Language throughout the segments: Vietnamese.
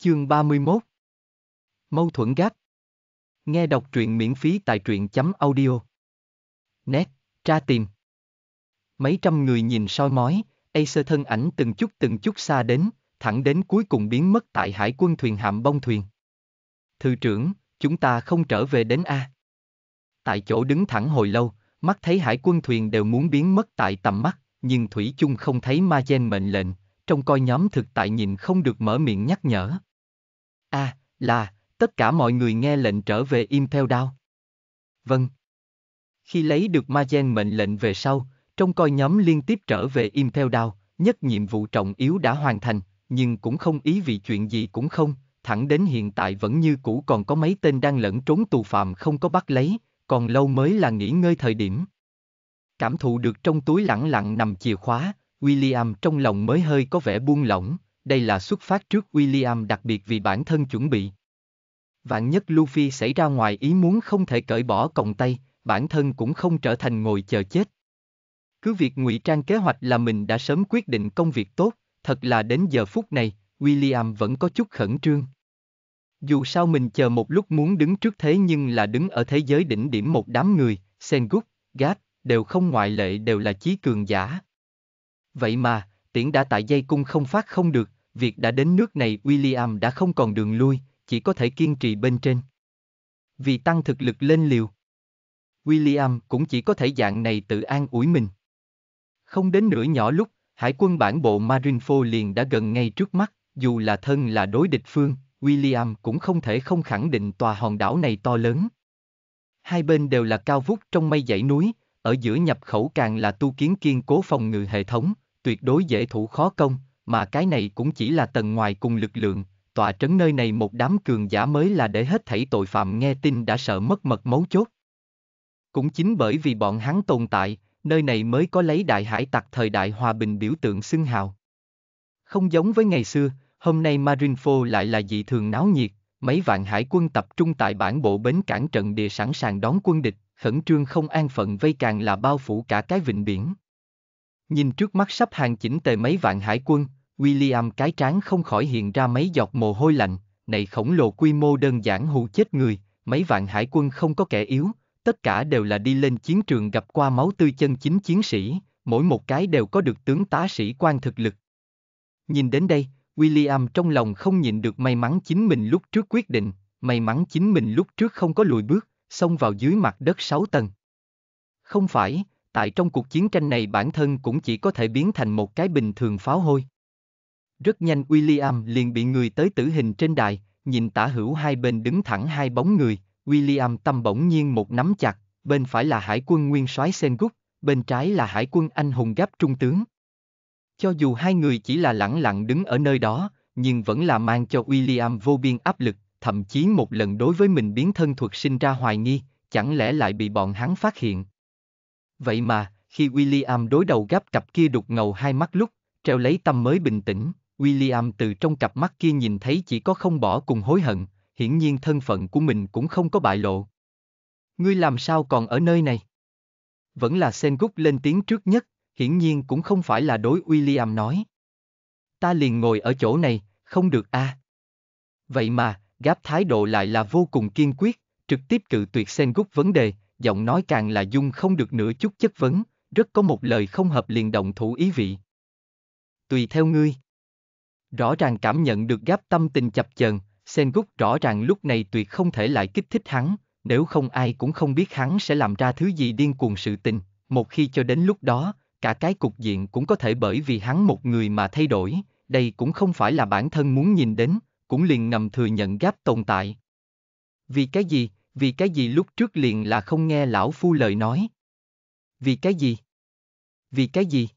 Chương 31 Mâu thuẫn gắt. Nghe đọc truyện miễn phí tại truyện.audio Nét, tra tìm Mấy trăm người nhìn soi mói, Acer thân ảnh từng chút từng chút xa đến, thẳng đến cuối cùng biến mất tại hải quân thuyền hạm bông thuyền. Thư trưởng, chúng ta không trở về đến A. Tại chỗ đứng thẳng hồi lâu, mắt thấy hải quân thuyền đều muốn biến mất tại tầm mắt, nhưng Thủy chung không thấy ma gen mệnh lệnh, trông coi nhóm thực tại nhìn không được mở miệng nhắc nhở. À, là, tất cả mọi người nghe lệnh trở về im theo đao. Vâng. Khi lấy được ma gen mệnh lệnh về sau, trong coi nhóm liên tiếp trở về im theo đao, nhất nhiệm vụ trọng yếu đã hoàn thành, nhưng cũng không ý vị chuyện gì cũng không, thẳng đến hiện tại vẫn như cũ còn có mấy tên đang lẫn trốn tù phạm không có bắt lấy, còn lâu mới là nghỉ ngơi thời điểm. Cảm thụ được trong túi lặng lặng nằm chìa khóa, William trong lòng mới hơi có vẻ buông lỏng, đây là xuất phát trước William đặc biệt vì bản thân chuẩn bị. Vạn nhất Luffy xảy ra ngoài ý muốn không thể cởi bỏ còng tay, bản thân cũng không trở thành ngồi chờ chết. Cứ việc ngụy trang kế hoạch là mình đã sớm quyết định công việc tốt, thật là đến giờ phút này, William vẫn có chút khẩn trương. Dù sao mình chờ một lúc muốn đứng trước thế nhưng là đứng ở thế giới đỉnh điểm một đám người, Sengut, Gat, đều không ngoại lệ đều là chí cường giả. Vậy mà, tiễn đã tại dây cung không phát không được, việc đã đến nước này William đã không còn đường lui, chỉ có thể kiên trì bên trên. Vì tăng thực lực lên liều. William cũng chỉ có thể dạng này tự an ủi mình. Không đến nửa nhỏ lúc, hải quân bản bộ Marinefo liền đã gần ngay trước mắt, dù là thân là đối địch phương, William cũng không thể không khẳng định tòa hòn đảo này to lớn. Hai bên đều là cao vút trong mây dãy núi, ở giữa nhập khẩu càng là tu kiến kiên cố phòng ngự hệ thống, tuyệt đối dễ thủ khó công, mà cái này cũng chỉ là tầng ngoài cùng lực lượng, tòa trấn nơi này một đám cường giả mới là để hết thảy tội phạm nghe tin đã sợ mất mật mấu chốt. Cũng chính bởi vì bọn hắn tồn tại, nơi này mới có lấy đại hải tặc thời đại hòa bình biểu tượng xưng hào. Không giống với ngày xưa, hôm nay Marinefo lại là dị thường náo nhiệt, mấy vạn hải quân tập trung tại bản bộ bến cảng trận địa sẵn sàng đón quân địch, khẩn trương không an phận vây càng là bao phủ cả cái vịnh biển. Nhìn trước mắt sắp hàng chỉnh tề mấy vạn hải quân, William cái trán không khỏi hiện ra mấy giọt mồ hôi lạnh, này khổng lồ quy mô đơn giản hù chết người, mấy vạn hải quân không có kẻ yếu, tất cả đều là đi lên chiến trường gặp qua máu tươi chân chính chiến sĩ, mỗi một cái đều có được tướng tá sĩ quan thực lực. Nhìn đến đây, William trong lòng không nhịn được may mắn chính mình lúc trước quyết định, may mắn chính mình lúc trước không có lùi bước, xông vào dưới mặt đất 6 tầng. Không phải, tại trong cuộc chiến tranh này bản thân cũng chỉ có thể biến thành một cái bình thường pháo hôi. Rất nhanh William liền bị người tới tử hình trên đài, nhìn tả hữu hai bên đứng thẳng hai bóng người, William tâm bỗng nhiên một nắm chặt, bên phải là hải quân nguyên soái Sengut, bên trái là hải quân anh hùng gáp trung tướng. Cho dù hai người chỉ là lẳng lặng đứng ở nơi đó, nhưng vẫn là mang cho William vô biên áp lực, thậm chí một lần đối với mình biến thân thuật sinh ra hoài nghi, chẳng lẽ lại bị bọn hắn phát hiện. Vậy mà, khi William đối đầu gáp cặp kia đục ngầu hai mắt lúc, treo lấy tâm mới bình tĩnh, William từ trong cặp mắt kia nhìn thấy chỉ có không bỏ cùng hối hận, hiển nhiên thân phận của mình cũng không có bại lộ. Ngươi làm sao còn ở nơi này? Vẫn là Sengut lên tiếng trước nhất, hiển nhiên cũng không phải là đối William nói. Ta liền ngồi ở chỗ này, không được a. À. Vậy mà, gáp thái độ lại là vô cùng kiên quyết, trực tiếp cự tuyệt Sengut vấn đề, giọng nói càng là dung không được nửa chút chất vấn, rất có một lời không hợp liền động thủ ý vị. Tùy theo ngươi. Rõ ràng cảm nhận được gáp tâm tình chập chờn, Sen Sengut rõ ràng lúc này tuyệt không thể lại kích thích hắn, nếu không ai cũng không biết hắn sẽ làm ra thứ gì điên cuồng sự tình, một khi cho đến lúc đó, cả cái cục diện cũng có thể bởi vì hắn một người mà thay đổi, đây cũng không phải là bản thân muốn nhìn đến, cũng liền ngầm thừa nhận gáp tồn tại. Vì cái gì, vì cái gì lúc trước liền là không nghe lão phu lời nói? Vì cái gì? Vì cái gì?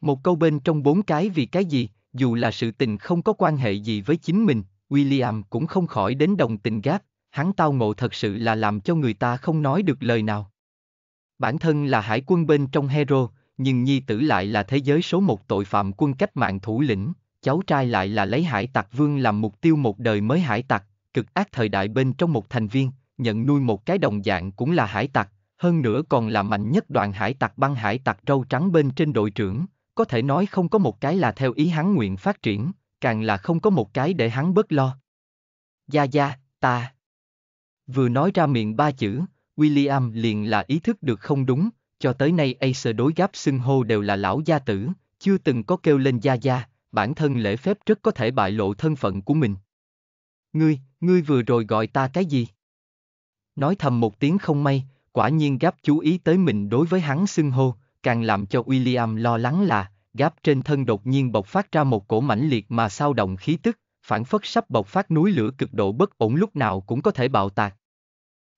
Một câu bên trong bốn cái vì cái gì, dù là sự tình không có quan hệ gì với chính mình, William cũng không khỏi đến đồng tình gáp, hắn tao ngộ thật sự là làm cho người ta không nói được lời nào. Bản thân là hải quân bên trong hero, nhưng nhi tử lại là thế giới số một tội phạm quân cách mạng thủ lĩnh, cháu trai lại là lấy hải tặc vương làm mục tiêu một đời mới hải tặc, cực ác thời đại bên trong một thành viên, nhận nuôi một cái đồng dạng cũng là hải tặc, hơn nữa còn là mạnh nhất đoàn hải tặc băng hải tặc râu trắng bên trên đội trưởng, có thể nói không có một cái là theo ý hắn nguyện phát triển, càng là không có một cái để hắn bớt lo. Gia Gia, ta. Vừa nói ra miệng ba chữ, William liền là ý thức được không đúng, cho tới nay Acer đối gáp xưng hô đều là lão gia tử, chưa từng có kêu lên Gia Gia, bản thân lễ phép rất có thể bại lộ thân phận của mình. Ngươi, ngươi vừa rồi gọi ta cái gì? Nói thầm một tiếng không may, quả nhiên gáp chú ý tới mình đối với hắn xưng hô, càng làm cho William lo lắng là, gáp trên thân đột nhiên bộc phát ra một cổ mãnh liệt mà sao động khí tức, phản phất sắp bộc phát núi lửa cực độ bất ổn lúc nào cũng có thể bạo tạc.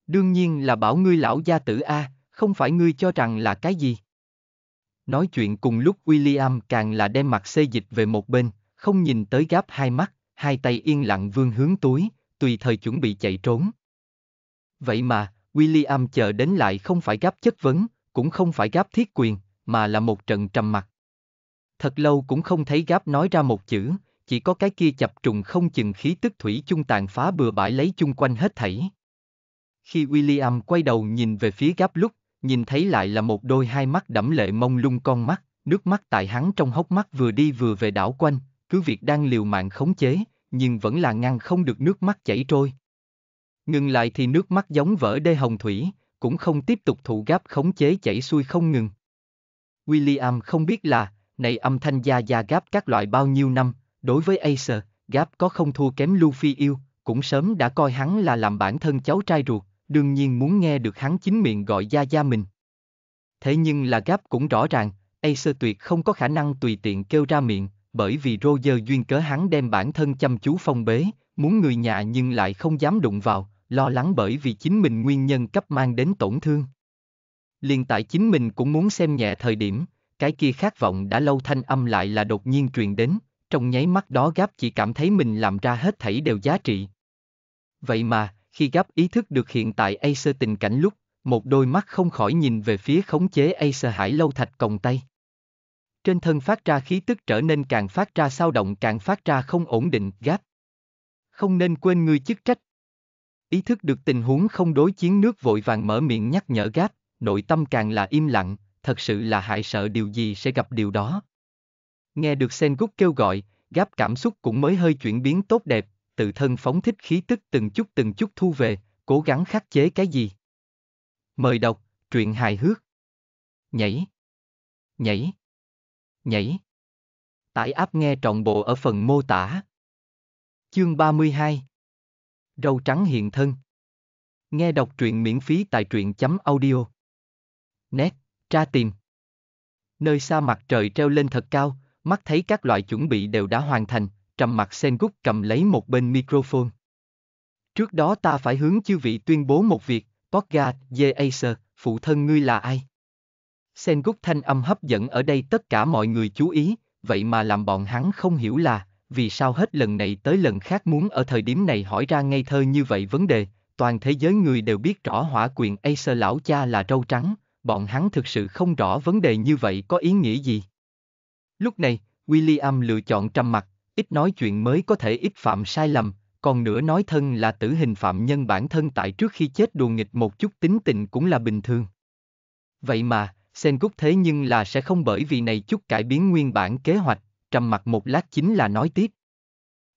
Đương nhiên là bảo ngươi lão gia tử A, không phải ngươi cho rằng là cái gì. Nói chuyện cùng lúc William càng là đem mặt xê dịch về một bên, không nhìn tới gáp hai mắt, hai tay yên lặng vươn hướng túi, tùy thời chuẩn bị chạy trốn. Vậy mà, William chờ đến lại không phải gáp chất vấn, cũng không phải gáp thiết quyền, mà là một trận trầm mặc. Thật lâu cũng không thấy gáp nói ra một chữ, chỉ có cái kia chập trùng không chừng khí tức thủy chung tàn phá bừa bãi lấy chung quanh hết thảy. Khi William quay đầu nhìn về phía gáp lúc, nhìn thấy lại là một đôi hai mắt đẫm lệ mông lung con mắt, nước mắt tại hắn trong hốc mắt vừa đi vừa về đảo quanh, cứ việc đang liều mạng khống chế, nhưng vẫn là ngăn không được nước mắt chảy trôi. Ngừng lại thì nước mắt giống vỡ đê hồng thủy, cũng không tiếp tục thụ gáp khống chế chảy xuôi không ngừng. William không biết là, này âm thanh gia gia gáp các loại bao nhiêu năm, đối với Acer, gáp có không thua kém Luffy yêu, cũng sớm đã coi hắn là làm bản thân cháu trai ruột, đương nhiên muốn nghe được hắn chính miệng gọi gia gia mình. Thế nhưng là gáp cũng rõ ràng, Acer tuyệt không có khả năng tùy tiện kêu ra miệng, bởi vì Roger duyên cớ hắn đem bản thân chăm chú phong bế, muốn người nhà nhưng lại không dám đụng vào, lo lắng bởi vì chính mình nguyên nhân cấp mang đến tổn thương. Liền tại chính mình cũng muốn xem nhẹ thời điểm, cái kia khát vọng đã lâu thanh âm lại là đột nhiên truyền đến, trong nháy mắt đó gáp chỉ cảm thấy mình làm ra hết thảy đều giá trị. Vậy mà, khi gáp ý thức được hiện tại Acer tình cảnh lúc, một đôi mắt không khỏi nhìn về phía khống chế Acer hải lâu thạch còng tay. Trên thân phát ra khí tức trở nên càng phát ra sao động càng phát ra không ổn định, gáp. Không nên quên ngươi chức trách, Ý thức được tình huống không đối chiến nước vội vàng mở miệng nhắc nhở gáp, nội tâm càng là im lặng, thật sự là hại sợ điều gì sẽ gặp điều đó. Nghe được sen Sengoku kêu gọi, gáp cảm xúc cũng mới hơi chuyển biến tốt đẹp, tự thân phóng thích khí tức từng chút từng chút thu về, cố gắng khắc chế cái gì. Mời đọc, truyện hài hước. Nhảy. Nhảy. Nhảy. Tải áp nghe trọn bộ ở phần mô tả. Chương 32 Râu trắng hiện thân. Nghe đọc truyện miễn phí tại truyện chấm audio. Nét, tra tìm. Nơi xa mặt trời treo lên thật cao, mắt thấy các loại chuẩn bị đều đã hoàn thành, trầm mặt Sengut cầm lấy một bên microphone. Trước đó ta phải hướng chư vị tuyên bố một việc, Podga, The phụ thân ngươi là ai? Sengut thanh âm hấp dẫn ở đây tất cả mọi người chú ý, vậy mà làm bọn hắn không hiểu là, vì sao hết lần này tới lần khác muốn ở thời điểm này hỏi ra ngây thơ như vậy vấn đề, toàn thế giới người đều biết rõ hỏa quyền Acer lão cha là râu trắng, bọn hắn thực sự không rõ vấn đề như vậy có ý nghĩa gì. Lúc này, William lựa chọn trầm mặt, ít nói chuyện mới có thể ít phạm sai lầm, còn nữa nói thân là tử hình phạm nhân bản thân tại trước khi chết đùa nghịch một chút tính tình cũng là bình thường. Vậy mà, Sen Cúc thế nhưng là sẽ không bởi vì này chút cải biến nguyên bản kế hoạch, trầm mặt một lát chính là nói tiếp.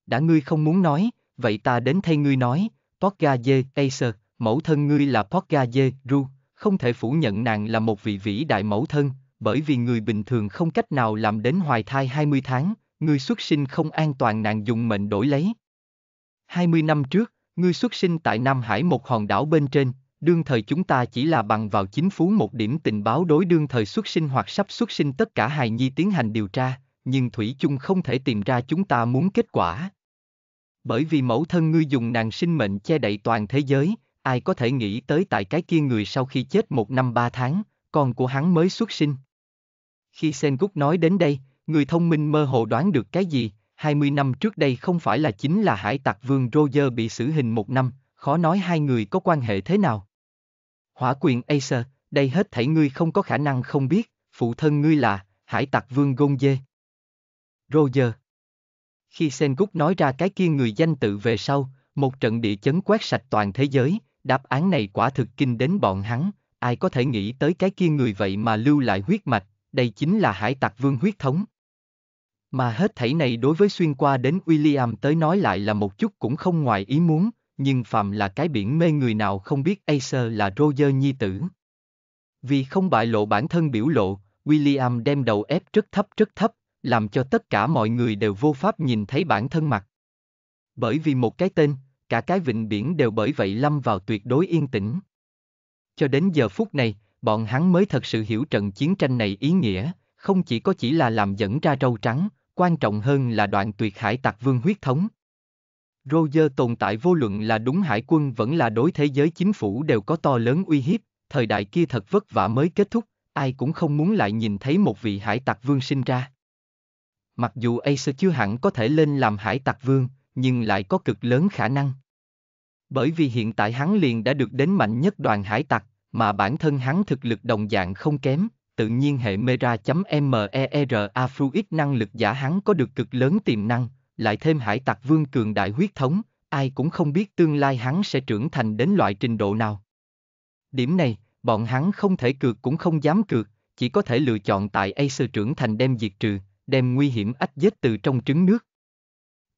Đã ngươi không muốn nói, vậy ta đến thay ngươi nói, Porga Dê Acer, mẫu thân ngươi là Porga Dê Ru, không thể phủ nhận nàng là một vị vĩ đại mẫu thân, bởi vì người bình thường không cách nào làm đến hoài thai 20 tháng, ngươi xuất sinh không an toàn nàng dùng mệnh đổi lấy. 20 năm trước, ngươi xuất sinh tại Nam Hải một hòn đảo bên trên, đương thời chúng ta chỉ là bằng vào chính phú một điểm tình báo đối đương thời xuất sinh hoặc sắp xuất sinh tất cả hài nhi tiến hành điều tra, nhưng Thủy chung không thể tìm ra chúng ta muốn kết quả. Bởi vì mẫu thân ngươi dùng nàng sinh mệnh che đậy toàn thế giới, ai có thể nghĩ tới tại cái kia người sau khi chết một năm ba tháng, con của hắn mới xuất sinh. Khi sen gút nói đến đây, người thông minh mơ hồ đoán được cái gì, 20 năm trước đây không phải là chính là hải tặc vương Roger bị xử hình một năm, khó nói hai người có quan hệ thế nào. Hỏa quyền Acer, đây hết thảy ngươi không có khả năng không biết, phụ thân ngươi là hải tặc vương Gôn Dê. Roger. Khi Sengut nói ra cái kia người danh tự về sau, một trận địa chấn quét sạch toàn thế giới, đáp án này quả thực kinh đến bọn hắn, ai có thể nghĩ tới cái kia người vậy mà lưu lại huyết mạch, đây chính là hải tặc vương huyết thống. Mà hết thảy này đối với xuyên qua đến William tới nói lại là một chút cũng không ngoài ý muốn, nhưng phàm là cái biển mê người nào không biết Acer là Roger Nhi tử. Vì không bại lộ bản thân biểu lộ, William đem đầu ép rất thấp rất thấp, làm cho tất cả mọi người đều vô pháp nhìn thấy bản thân mặt. Bởi vì một cái tên, cả cái vịnh biển đều bởi vậy lâm vào tuyệt đối yên tĩnh. Cho đến giờ phút này, bọn hắn mới thật sự hiểu trận chiến tranh này ý nghĩa, không chỉ có chỉ là làm dẫn ra râu trắng, quan trọng hơn là đoạn tuyệt hải tặc vương huyết thống. Roger tồn tại vô luận là đúng hải quân vẫn là đối thế giới chính phủ đều có to lớn uy hiếp, thời đại kia thật vất vả mới kết thúc, ai cũng không muốn lại nhìn thấy một vị hải tặc vương sinh ra. Mặc dù Acer chưa hẳn có thể lên làm hải tặc vương, nhưng lại có cực lớn khả năng. Bởi vì hiện tại hắn liền đã được đến mạnh nhất đoàn hải tặc, mà bản thân hắn thực lực đồng dạng không kém, tự nhiên hệ Mera.mera e Fruit năng lực giả hắn có được cực lớn tiềm năng, lại thêm hải tặc vương cường đại huyết thống, ai cũng không biết tương lai hắn sẽ trưởng thành đến loại trình độ nào. Điểm này, bọn hắn không thể cược cũng không dám cược, chỉ có thể lựa chọn tại Acer trưởng thành đem diệt trừ, đem nguy hiểm ách giết từ trong trứng nước.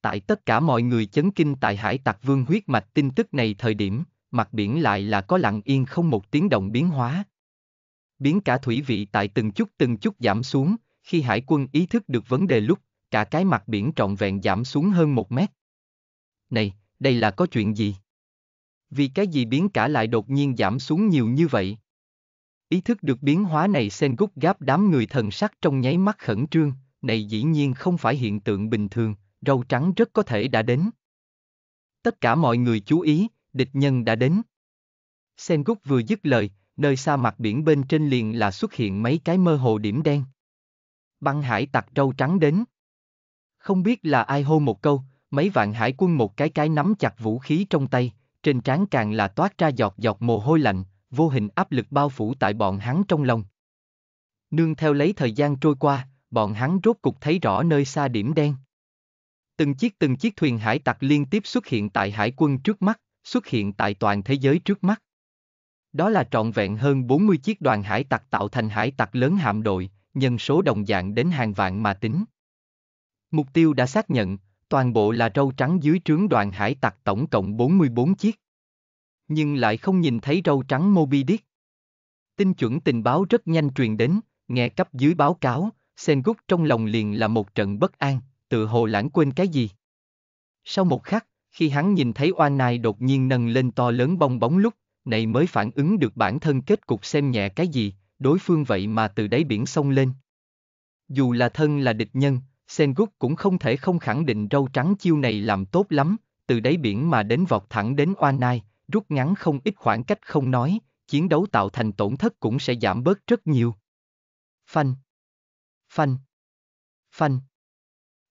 Tại tất cả mọi người chấn kinh tại hải tặc vương huyết mạch tin tức này thời điểm, mặt biển lại là có lặng yên không một tiếng động biến hóa. Biến cả thủy vị tại từng chút từng chút giảm xuống, khi hải quân ý thức được vấn đề lúc, cả cái mặt biển trọn vẹn giảm xuống hơn một mét. Này, đây là có chuyện gì? Vì cái gì biến cả lại đột nhiên giảm xuống nhiều như vậy? Ý thức được biến hóa này sen gút gáp đám người thần sắc trong nháy mắt khẩn trương, này dĩ nhiên không phải hiện tượng bình thường, râu trắng rất có thể đã đến. Tất cả mọi người chú ý, địch nhân đã đến. sen Sengut vừa dứt lời, nơi xa mặt biển bên trên liền là xuất hiện mấy cái mơ hồ điểm đen. Băng hải tặc râu trắng đến. Không biết là ai hô một câu, mấy vạn hải quân một cái cái nắm chặt vũ khí trong tay, trên trán càng là toát ra giọt giọt mồ hôi lạnh, vô hình áp lực bao phủ tại bọn hắn trong lòng. Nương theo lấy thời gian trôi qua, bọn hắn rốt cục thấy rõ nơi xa điểm đen. Từng chiếc từng chiếc thuyền hải tặc liên tiếp xuất hiện tại hải quân trước mắt, xuất hiện tại toàn thế giới trước mắt. Đó là trọn vẹn hơn 40 chiếc đoàn hải tặc tạo thành hải tặc lớn hạm đội, nhân số đồng dạng đến hàng vạn mà tính. Mục tiêu đã xác nhận, toàn bộ là râu trắng dưới trướng đoàn hải tặc tổng cộng 44 chiếc. Nhưng lại không nhìn thấy râu trắng Moby Dick. Tin chuẩn tình báo rất nhanh truyền đến, nghe cấp dưới báo cáo, Sengut trong lòng liền là một trận bất an, tự hồ lãng quên cái gì. Sau một khắc, khi hắn nhìn thấy oan nai đột nhiên nâng lên to lớn bong bóng lúc, này mới phản ứng được bản thân kết cục xem nhẹ cái gì, đối phương vậy mà từ đáy biển sông lên. Dù là thân là địch nhân, Sengut cũng không thể không khẳng định râu trắng chiêu này làm tốt lắm, từ đáy biển mà đến vọt thẳng đến oan nai, rút ngắn không ít khoảng cách không nói, chiến đấu tạo thành tổn thất cũng sẽ giảm bớt rất nhiều. Phanh Phanh. Phanh.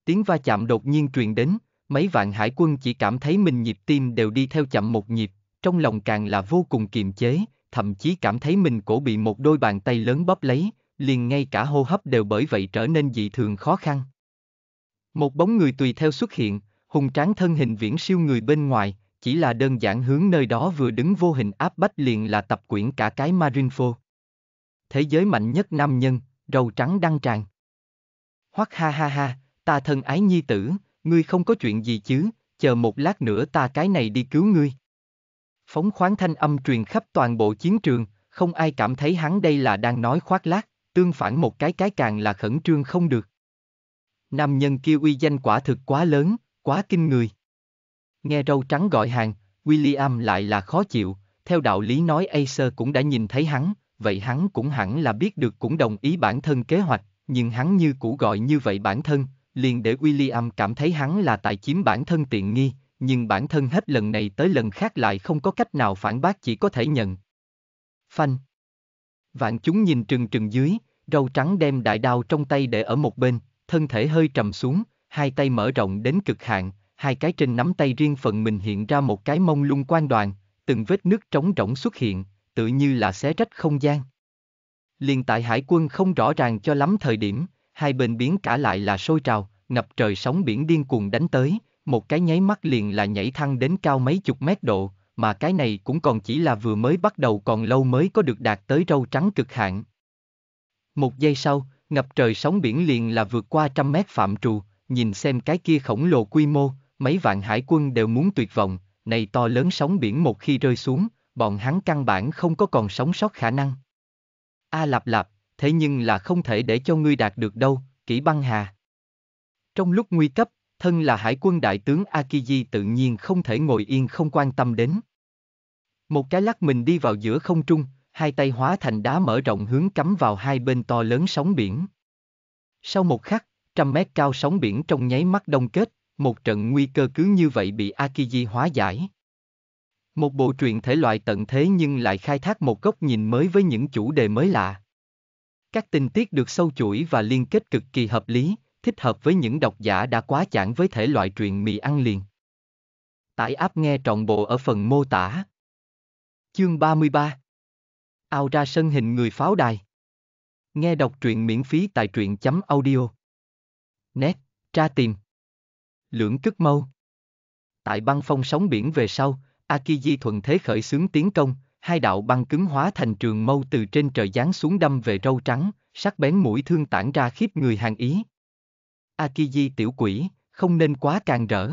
Tiếng va chạm đột nhiên truyền đến, mấy vạn hải quân chỉ cảm thấy mình nhịp tim đều đi theo chậm một nhịp, trong lòng càng là vô cùng kiềm chế, thậm chí cảm thấy mình cổ bị một đôi bàn tay lớn bóp lấy, liền ngay cả hô hấp đều bởi vậy trở nên dị thường khó khăn. Một bóng người tùy theo xuất hiện, hùng tráng thân hình viễn siêu người bên ngoài, chỉ là đơn giản hướng nơi đó vừa đứng vô hình áp bách liền là tập quyển cả cái Marinfo. Thế giới mạnh nhất nam nhân, râu trắng đăng tràn. Hoắc ha ha ha, ta thân ái nhi tử, ngươi không có chuyện gì chứ, chờ một lát nữa ta cái này đi cứu ngươi. Phóng khoáng thanh âm truyền khắp toàn bộ chiến trường, không ai cảm thấy hắn đây là đang nói khoác lác, tương phản một cái cái càng là khẩn trương không được. Nam nhân kia uy danh quả thực quá lớn, quá kinh người. Nghe râu trắng gọi hàng, William lại là khó chịu, theo đạo lý nói Acer cũng đã nhìn thấy hắn, vậy hắn cũng hẳn là biết được cũng đồng ý bản thân kế hoạch, nhưng hắn như cũ gọi như vậy bản thân, liền để William cảm thấy hắn là tại chiếm bản thân tiện nghi, nhưng bản thân hết lần này tới lần khác lại không có cách nào phản bác chỉ có thể nhận. Phanh. Vạn chúng nhìn trừng trừng dưới, râu trắng đem đại đao trong tay để ở một bên, thân thể hơi trầm xuống, hai tay mở rộng đến cực hạn, hai cái trên nắm tay riêng phần mình hiện ra một cái mông lung quan đoàn, từng vết nước trống rỗng xuất hiện, tự như là xé rách không gian. Liên tại hải quân không rõ ràng cho lắm thời điểm, hai bên biến cả lại là sôi trào, ngập trời sóng biển điên cuồng đánh tới, một cái nháy mắt liền là nhảy thăng đến cao mấy chục mét độ, mà cái này cũng còn chỉ là vừa mới bắt đầu còn lâu mới có được đạt tới râu trắng cực hạn. Một giây sau, ngập trời sóng biển liền là vượt qua trăm mét phạm trù, nhìn xem cái kia khổng lồ quy mô, mấy vạn hải quân đều muốn tuyệt vọng, này to lớn sóng biển một khi rơi xuống, bọn hắn căn bản không có còn sống sót khả năng. A à lạp lạp, thế nhưng là không thể để cho ngươi đạt được đâu, kỹ băng hà. Trong lúc nguy cấp, thân là hải quân đại tướng Akiji tự nhiên không thể ngồi yên không quan tâm đến. Một cái lắc mình đi vào giữa không trung, hai tay hóa thành đá mở rộng hướng cắm vào hai bên to lớn sóng biển. Sau một khắc, trăm mét cao sóng biển trong nháy mắt đông kết, một trận nguy cơ cứ như vậy bị Akiji hóa giải. Một bộ truyện thể loại tận thế nhưng lại khai thác một góc nhìn mới với những chủ đề mới lạ. Các tình tiết được sâu chuỗi và liên kết cực kỳ hợp lý, thích hợp với những độc giả đã quá chán với thể loại truyện mì ăn liền. Tải app nghe trọn bộ ở phần mô tả. Chương 33 Ao ra sân hình người pháo đài Nghe đọc truyện miễn phí tại truyện chấm audio Nét. tra tìm Lưỡng cức mâu Tại băng phong sóng biển về sau, Akiji thuận thế khởi xướng tiến công, hai đạo băng cứng hóa thành trường mâu từ trên trời giáng xuống đâm về râu trắng, sắc bén mũi thương tản ra khiếp người hàng ý. Akiji tiểu quỷ, không nên quá càng rỡ.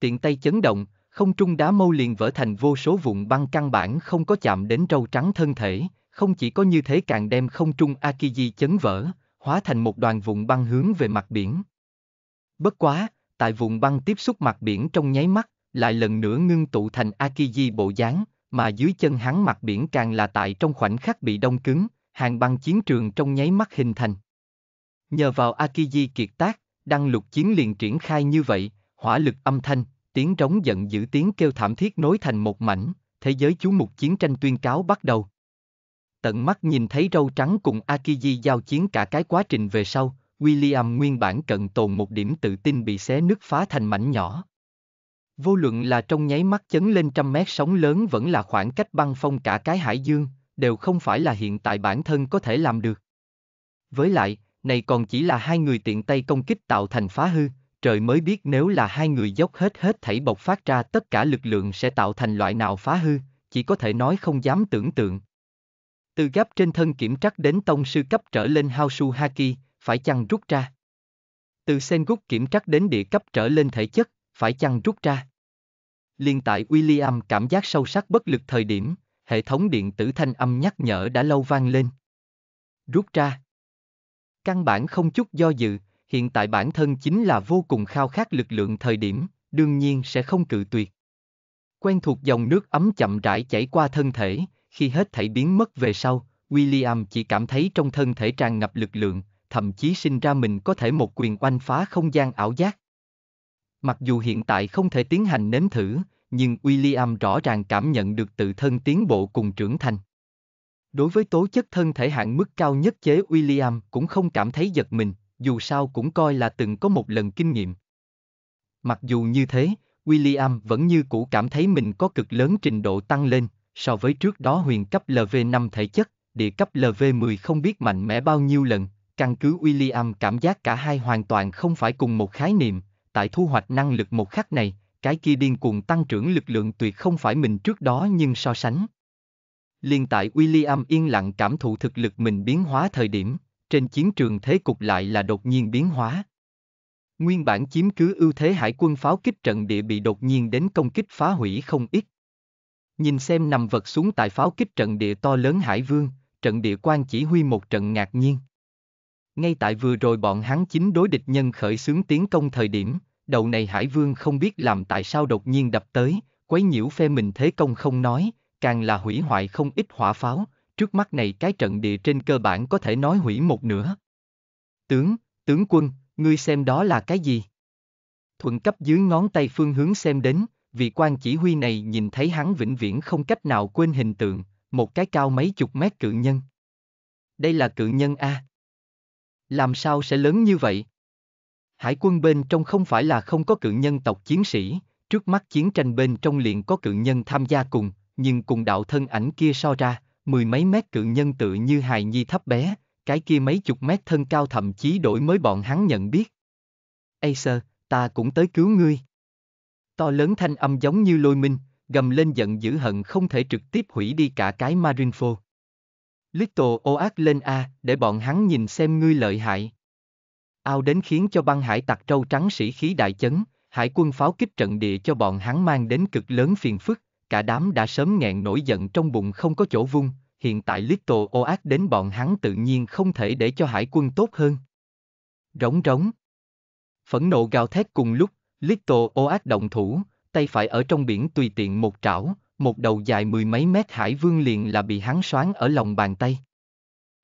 Tiện tay chấn động, không trung đá mâu liền vỡ thành vô số vụn băng căn bản không có chạm đến râu trắng thân thể, không chỉ có như thế càng đem không trung Akiji chấn vỡ, hóa thành một đoàn vụn băng hướng về mặt biển. Bất quá, tại vùng băng tiếp xúc mặt biển trong nháy mắt, lại lần nữa ngưng tụ thành Akiji bộ dáng, mà dưới chân hắn mặt biển càng là tại trong khoảnh khắc bị đông cứng, hàng băng chiến trường trong nháy mắt hình thành. Nhờ vào Akiji kiệt tác, đăng lục chiến liền triển khai như vậy, hỏa lực âm thanh, tiếng trống giận dữ tiếng kêu thảm thiết nối thành một mảnh, thế giới chú mục chiến tranh tuyên cáo bắt đầu. Tận mắt nhìn thấy râu trắng cùng Akiji giao chiến cả cái quá trình về sau, William nguyên bản cận tồn một điểm tự tin bị xé nứt phá thành mảnh nhỏ. Vô luận là trong nháy mắt chấn lên trăm mét sóng lớn vẫn là khoảng cách băng phong cả cái hải dương, đều không phải là hiện tại bản thân có thể làm được. Với lại, này còn chỉ là hai người tiện tay công kích tạo thành phá hư, trời mới biết nếu là hai người dốc hết hết thảy bộc phát ra tất cả lực lượng sẽ tạo thành loại nào phá hư, chỉ có thể nói không dám tưởng tượng. Từ gáp trên thân kiểm trắc đến tông sư cấp trở lên Haosu Haki, phải chăng rút ra? Từ sen Sengoku kiểm trắc đến địa cấp trở lên thể chất, phải chăng rút ra? Liên tại William cảm giác sâu sắc bất lực thời điểm, hệ thống điện tử thanh âm nhắc nhở đã lâu vang lên. Rút ra. Căn bản không chút do dự, hiện tại bản thân chính là vô cùng khao khát lực lượng thời điểm, đương nhiên sẽ không cự tuyệt. Quen thuộc dòng nước ấm chậm rãi chảy qua thân thể, khi hết thảy biến mất về sau, William chỉ cảm thấy trong thân thể tràn ngập lực lượng, thậm chí sinh ra mình có thể một quyền oanh phá không gian ảo giác. Mặc dù hiện tại không thể tiến hành nếm thử, nhưng William rõ ràng cảm nhận được tự thân tiến bộ cùng trưởng thành. Đối với tố chất thân thể hạn mức cao nhất chế William cũng không cảm thấy giật mình, dù sao cũng coi là từng có một lần kinh nghiệm. Mặc dù như thế, William vẫn như cũ cảm thấy mình có cực lớn trình độ tăng lên, so với trước đó huyền cấp LV5 thể chất, địa cấp LV10 không biết mạnh mẽ bao nhiêu lần, căn cứ William cảm giác cả hai hoàn toàn không phải cùng một khái niệm, tại thu hoạch năng lực một khắc này, cái kia điên cuồng tăng trưởng lực lượng tuyệt không phải mình trước đó nhưng so sánh. Liên tại William yên lặng cảm thụ thực lực mình biến hóa thời điểm, trên chiến trường thế cục lại là đột nhiên biến hóa. Nguyên bản chiếm cứ ưu thế hải quân pháo kích trận địa bị đột nhiên đến công kích phá hủy không ít. Nhìn xem nằm vật xuống tại pháo kích trận địa to lớn hải vương, trận địa quan chỉ huy một trận ngạc nhiên. Ngay tại vừa rồi bọn hắn chính đối địch nhân khởi xướng tiến công thời điểm, đầu này Hải Vương không biết làm tại sao đột nhiên đập tới, quấy nhiễu phe mình thế công không nói, càng là hủy hoại không ít hỏa pháo, trước mắt này cái trận địa trên cơ bản có thể nói hủy một nửa. Tướng, tướng quân, ngươi xem đó là cái gì? Thuận cấp dưới ngón tay phương hướng xem đến, vị quan chỉ huy này nhìn thấy hắn vĩnh viễn không cách nào quên hình tượng, một cái cao mấy chục mét cự nhân. Đây là cự nhân A. Làm sao sẽ lớn như vậy? Hải quân bên trong không phải là không có cự nhân tộc chiến sĩ, trước mắt chiến tranh bên trong liền có cự nhân tham gia cùng, nhưng cùng đạo thân ảnh kia so ra, mười mấy mét cự nhân tự như hài nhi thấp bé, cái kia mấy chục mét thân cao thậm chí đổi mới bọn hắn nhận biết. Acer, ta cũng tới cứu ngươi. To lớn thanh âm giống như lôi minh, gầm lên giận dữ hận không thể trực tiếp hủy đi cả cái Marinefo. Little Oak lên A, để bọn hắn nhìn xem ngươi lợi hại. Ao đến khiến cho băng hải tặc trâu trắng sĩ khí đại chấn, hải quân pháo kích trận địa cho bọn hắn mang đến cực lớn phiền phức, cả đám đã sớm nghẹn nổi giận trong bụng không có chỗ vung, hiện tại Little Oak đến bọn hắn tự nhiên không thể để cho hải quân tốt hơn. Rống rống. Phẫn nộ gào thét cùng lúc, Little Oak động thủ, tay phải ở trong biển tùy tiện một trảo, một đầu dài mười mấy mét hải vương liền là bị hắn xoán ở lòng bàn tay.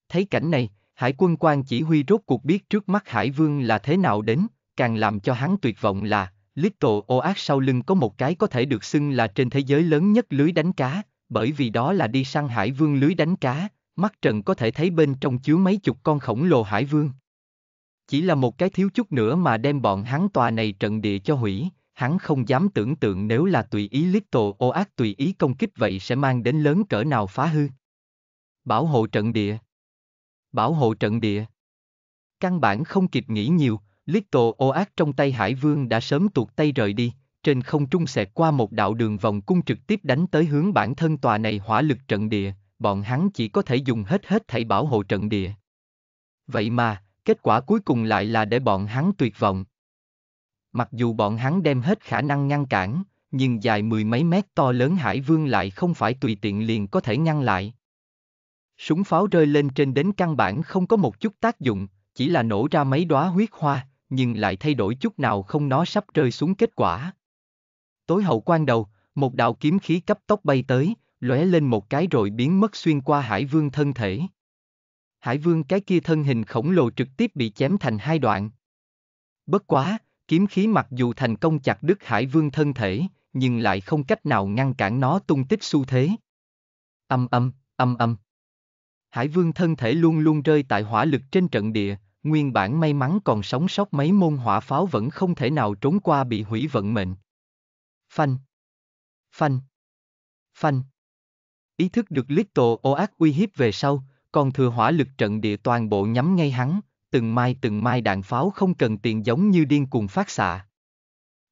Thấy cảnh này, hải quân quan chỉ huy rốt cuộc biết trước mắt hải vương là thế nào đến, càng làm cho hắn tuyệt vọng là, Little Oak sau lưng có một cái có thể được xưng là trên thế giới lớn nhất lưới đánh cá, bởi vì đó là đi săn hải vương lưới đánh cá, mắt trần có thể thấy bên trong chứa mấy chục con khổng lồ hải vương. Chỉ là một cái thiếu chút nữa mà đem bọn hắn tòa này trận địa cho hủy, hắn không dám tưởng tượng nếu là tùy ý Little Oak tùy ý công kích vậy sẽ mang đến lớn cỡ nào phá hư. Bảo hộ trận địa Bảo hộ trận địa Căn bản không kịp nghĩ nhiều, Little Oak trong tay Hải Vương đã sớm tuột tay rời đi, trên không trung xẹt qua một đạo đường vòng cung trực tiếp đánh tới hướng bản thân tòa này hỏa lực trận địa, bọn hắn chỉ có thể dùng hết hết thảy bảo hộ trận địa. Vậy mà, kết quả cuối cùng lại là để bọn hắn tuyệt vọng. Mặc dù bọn hắn đem hết khả năng ngăn cản, nhưng dài mười mấy mét to lớn hải vương lại không phải tùy tiện liền có thể ngăn lại. Súng pháo rơi lên trên đến căn bản không có một chút tác dụng, chỉ là nổ ra mấy đóa huyết hoa, nhưng lại thay đổi chút nào không nó sắp rơi xuống kết quả. Tối hậu quan đầu, một đạo kiếm khí cấp tốc bay tới, lóe lên một cái rồi biến mất xuyên qua hải vương thân thể. Hải vương cái kia thân hình khổng lồ trực tiếp bị chém thành hai đoạn. Bất quá, Kiếm khí mặc dù thành công chặt đứt Hải Vương thân thể, nhưng lại không cách nào ngăn cản nó tung tích xu thế. Âm âm, âm âm. Hải Vương thân thể luôn luôn rơi tại hỏa lực trên trận địa, nguyên bản may mắn còn sống sót mấy môn hỏa pháo vẫn không thể nào trốn qua bị hủy vận mệnh. Phanh. Phanh. Phanh. Ý thức được Little Oak uy hiếp về sau, còn thừa hỏa lực trận địa toàn bộ nhắm ngay hắn, từng mai từng mai đạn pháo không cần tiền giống như điên cuồng phát xạ.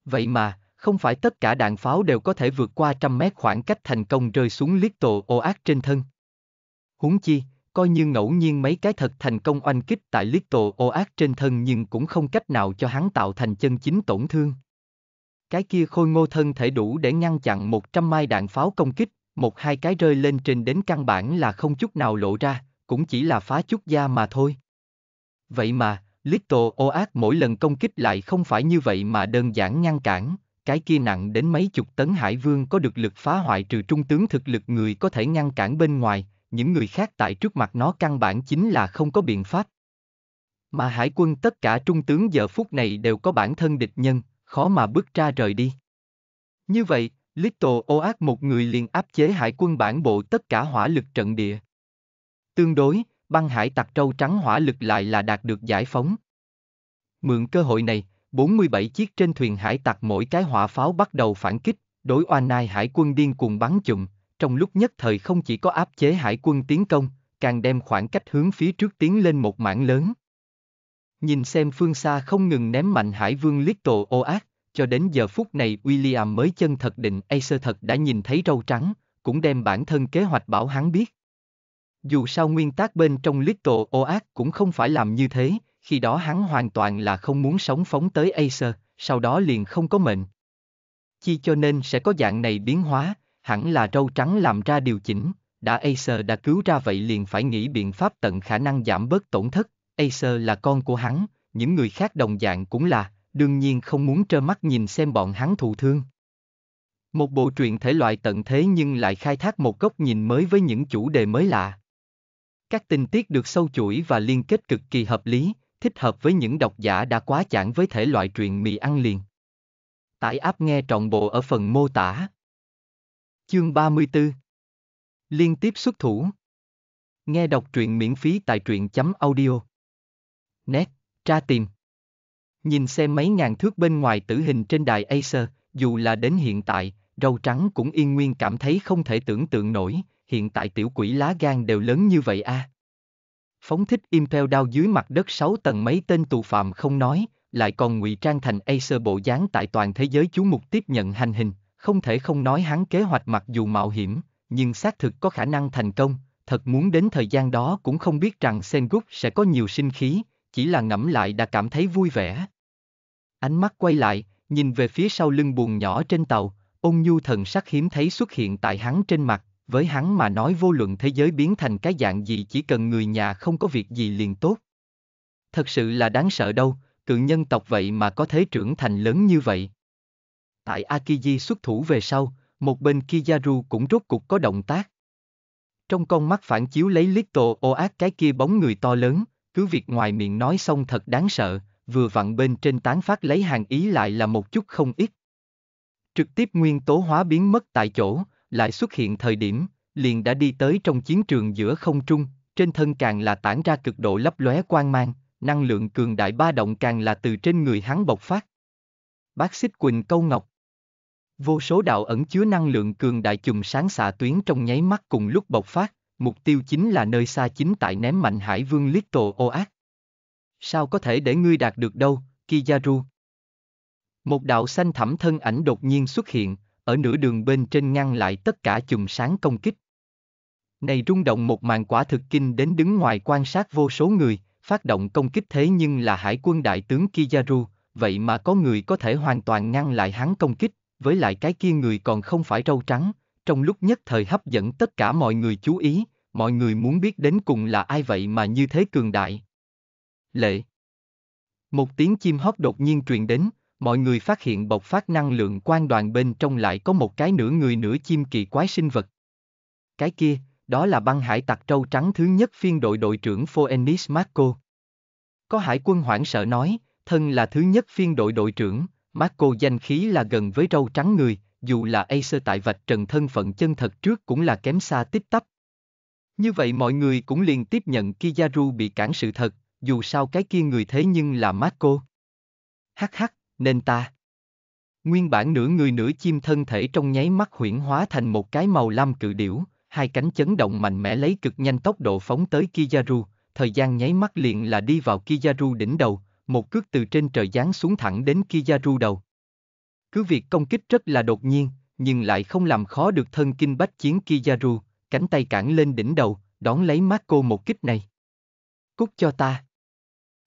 Vậy mà, không phải tất cả đạn pháo đều có thể vượt qua trăm mét khoảng cách thành công rơi xuống liếc tổ ô ác trên thân. Huống chi, coi như ngẫu nhiên mấy cái thật thành công oanh kích tại liếc tổ ô ác trên thân nhưng cũng không cách nào cho hắn tạo thành chân chính tổn thương. Cái kia khôi ngô thân thể đủ để ngăn chặn 100 mai đạn pháo công kích, một hai cái rơi lên trên đến căn bản là không chút nào lộ ra, cũng chỉ là phá chút da mà thôi. Vậy mà, Little Oat mỗi lần công kích lại không phải như vậy mà đơn giản ngăn cản, cái kia nặng đến mấy chục tấn hải vương có được lực phá hoại trừ trung tướng thực lực người có thể ngăn cản bên ngoài, những người khác tại trước mặt nó căn bản chính là không có biện pháp. Mà hải quân tất cả trung tướng giờ phút này đều có bản thân địch nhân, khó mà bước ra rời đi. Như vậy, Little Oat một người liền áp chế hải quân bản bộ tất cả hỏa lực trận địa. Tương đối, băng hải tặc trâu trắng hỏa lực lại là đạt được giải phóng. Mượn cơ hội này, 47 chiếc trên thuyền hải tặc mỗi cái hỏa pháo bắt đầu phản kích, đối oan nai hải quân điên cuồng bắn chụm, trong lúc nhất thời không chỉ có áp chế hải quân tiến công, càng đem khoảng cách hướng phía trước tiến lên một mảng lớn. Nhìn xem phương xa không ngừng ném mạnh hải vương liếc tổ ô ác, cho đến giờ phút này William mới chân thật định Acer thật đã nhìn thấy râu trắng, cũng đem bản thân kế hoạch bảo hắn biết. Dù sao nguyên tắc bên trong Little Oak cũng không phải làm như thế, khi đó hắn hoàn toàn là không muốn sống phóng tới Acer, sau đó liền không có mệnh. Chi cho nên sẽ có dạng này biến hóa, hẳn là râu trắng làm ra điều chỉnh, đã Acer đã cứu ra vậy liền phải nghĩ biện pháp tận khả năng giảm bớt tổn thất, Acer là con của hắn, những người khác đồng dạng cũng là, đương nhiên không muốn trơ mắt nhìn xem bọn hắn thụ thương. Một bộ truyện thể loại tận thế nhưng lại khai thác một góc nhìn mới với những chủ đề mới lạ. Các tình tiết được sâu chuỗi và liên kết cực kỳ hợp lý, thích hợp với những độc giả đã quá chán với thể loại truyện mì ăn liền. Tải áp nghe trọn bộ ở phần mô tả. Chương 34 Liên tiếp xuất thủ Nghe đọc truyện miễn phí tại truyện.audio chấm Net, tra tìm Nhìn xem mấy ngàn thước bên ngoài tử hình trên đài Acer, dù là đến hiện tại, râu trắng cũng yên nguyên cảm thấy không thể tưởng tượng nổi, hiện tại tiểu quỷ lá gan đều lớn như vậy a. À? Phóng thích im theo đao dưới mặt đất 6 tầng mấy tên tù phạm không nói, lại còn ngụy trang thành Acer bộ dáng tại toàn thế giới chú mục tiếp nhận hành hình, không thể không nói hắn kế hoạch mặc dù mạo hiểm, nhưng xác thực có khả năng thành công, thật muốn đến thời gian đó cũng không biết rằng Sengoku sẽ có nhiều sinh khí, chỉ là ngẫm lại đã cảm thấy vui vẻ. Ánh mắt quay lại, nhìn về phía sau lưng buồn nhỏ trên tàu, ôn nhu thần sắc hiếm thấy xuất hiện tại hắn trên mặt, với hắn mà nói vô luận thế giới biến thành cái dạng gì chỉ cần người nhà không có việc gì liền tốt. Thật sự là đáng sợ đâu, cự nhân tộc vậy mà có thế trưởng thành lớn như vậy. Tại Akiji xuất thủ về sau, một bên Kizaru cũng rốt cục có động tác. Trong con mắt phản chiếu lấy Little Oak cái kia bóng người to lớn, cứ việc ngoài miệng nói xong thật đáng sợ, vừa vặn bên trên tán phát lấy hàng ý lại là một chút không ít. Trực tiếp nguyên tố hóa biến mất tại chỗ, lại xuất hiện thời điểm, liền đã đi tới trong chiến trường giữa không trung, trên thân càng là tản ra cực độ lấp lóe quang mang, năng lượng cường đại ba động càng là từ trên người hắn bộc phát. Bác xích quỳnh câu ngọc Vô số đạo ẩn chứa năng lượng cường đại chùm sáng xạ tuyến trong nháy mắt cùng lúc bộc phát, mục tiêu chính là nơi xa chính tại ném mạnh hải vương little tổ Sao có thể để ngươi đạt được đâu, Kizaru? Một đạo xanh thẳm thân ảnh đột nhiên xuất hiện, ở nửa đường bên trên ngăn lại tất cả chùm sáng công kích. Này rung động một màn quả thực kinh đến đứng ngoài quan sát vô số người, phát động công kích thế nhưng là hải quân đại tướng Kizaru, vậy mà có người có thể hoàn toàn ngăn lại hắn công kích, với lại cái kia người còn không phải râu trắng, trong lúc nhất thời hấp dẫn tất cả mọi người chú ý, mọi người muốn biết đến cùng là ai vậy mà như thế cường đại. Lệ Một tiếng chim hót đột nhiên truyền đến, mọi người phát hiện bộc phát năng lượng quan đoàn bên trong lại có một cái nửa người nửa chim kỳ quái sinh vật. Cái kia, đó là băng hải tặc trâu trắng thứ nhất phiên đội đội trưởng Phoenix Marco. Có hải quân hoảng sợ nói, thân là thứ nhất phiên đội đội trưởng, Marco danh khí là gần với trâu trắng người, dù là Acer tại vạch trần thân phận chân thật trước cũng là kém xa tích tắp. Như vậy mọi người cũng liền tiếp nhận Kizaru bị cản sự thật, dù sao cái kia người thế nhưng là Marco. Hắc hắc, nên ta. Nguyên bản nửa người nửa chim thân thể trong nháy mắt huyển hóa thành một cái màu lam cự điểu, hai cánh chấn động mạnh mẽ lấy cực nhanh tốc độ phóng tới Kizaru, thời gian nháy mắt liền là đi vào Kizaru đỉnh đầu, một cước từ trên trời giáng xuống thẳng đến Kizaru đầu. Cứ việc công kích rất là đột nhiên, nhưng lại không làm khó được thân kinh bách chiến Kizaru, cánh tay cản lên đỉnh đầu, đón lấy Marco một kích này. Cút cho ta.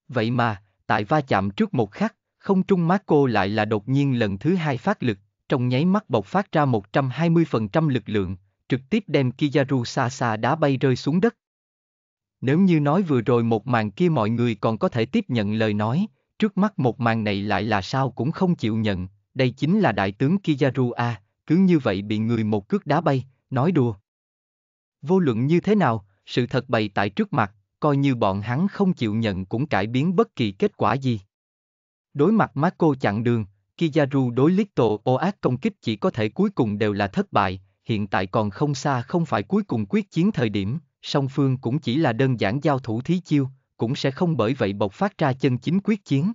Vậy mà, tại va chạm trước một khắc, không trung Marco lại là đột nhiên lần thứ hai phát lực, trong nháy mắt bộc phát ra 120% lực lượng, trực tiếp đem Kizaru xa xa đá bay rơi xuống đất. Nếu như nói vừa rồi một màn kia mọi người còn có thể tiếp nhận lời nói, trước mắt một màn này lại là sao cũng không chịu nhận, đây chính là đại tướng Kizaru A, cứ như vậy bị người một cước đá bay, nói đùa. Vô luận như thế nào, sự thật bày tại trước mặt, coi như bọn hắn không chịu nhận cũng cải biến bất kỳ kết quả gì. Đối mặt Marco chặn đường, Kizaru đối Little Oak công kích chỉ có thể cuối cùng đều là thất bại, hiện tại còn không xa không phải cuối cùng quyết chiến thời điểm, song phương cũng chỉ là đơn giản giao thủ thí chiêu, cũng sẽ không bởi vậy bộc phát ra chân chính quyết chiến.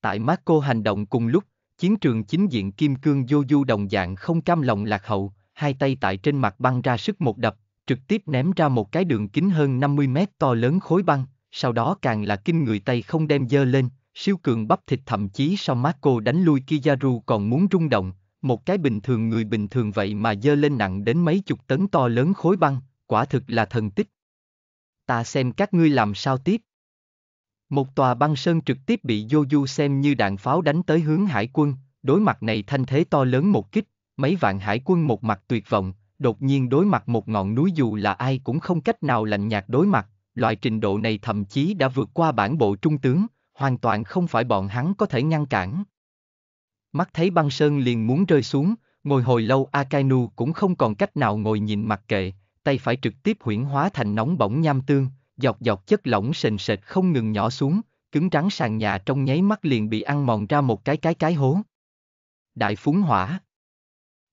Tại Marco hành động cùng lúc, chiến trường chính diện kim cương du đồng dạng không cam lòng lạc hậu, hai tay tại trên mặt băng ra sức một đập, trực tiếp ném ra một cái đường kính hơn 50 mét to lớn khối băng, sau đó càng là kinh người tay không đem dơ lên, siêu cường bắp thịt thậm chí sau Marco đánh lui Kizaru còn muốn rung động, một cái bình thường người bình thường vậy mà dơ lên nặng đến mấy chục tấn to lớn khối băng, quả thực là thần tích. Ta xem các ngươi làm sao tiếp. Một tòa băng sơn trực tiếp bị Joju xem như đạn pháo đánh tới hướng hải quân, đối mặt này thanh thế to lớn một kích, mấy vạn hải quân một mặt tuyệt vọng, đột nhiên đối mặt một ngọn núi dù là ai cũng không cách nào lạnh nhạt đối mặt, loại trình độ này thậm chí đã vượt qua bản bộ trung tướng, hoàn toàn không phải bọn hắn có thể ngăn cản. Mắt thấy băng sơn liền muốn rơi xuống, ngồi hồi lâu Akainu cũng không còn cách nào ngồi nhìn mặt kệ, tay phải trực tiếp huyển hóa thành nóng bỏng nham tương, dọc dọc chất lỏng sền sệt không ngừng nhỏ xuống, cứng rắn sàn nhà trong nháy mắt liền bị ăn mòn ra một cái cái cái hố. Đại phúng hỏa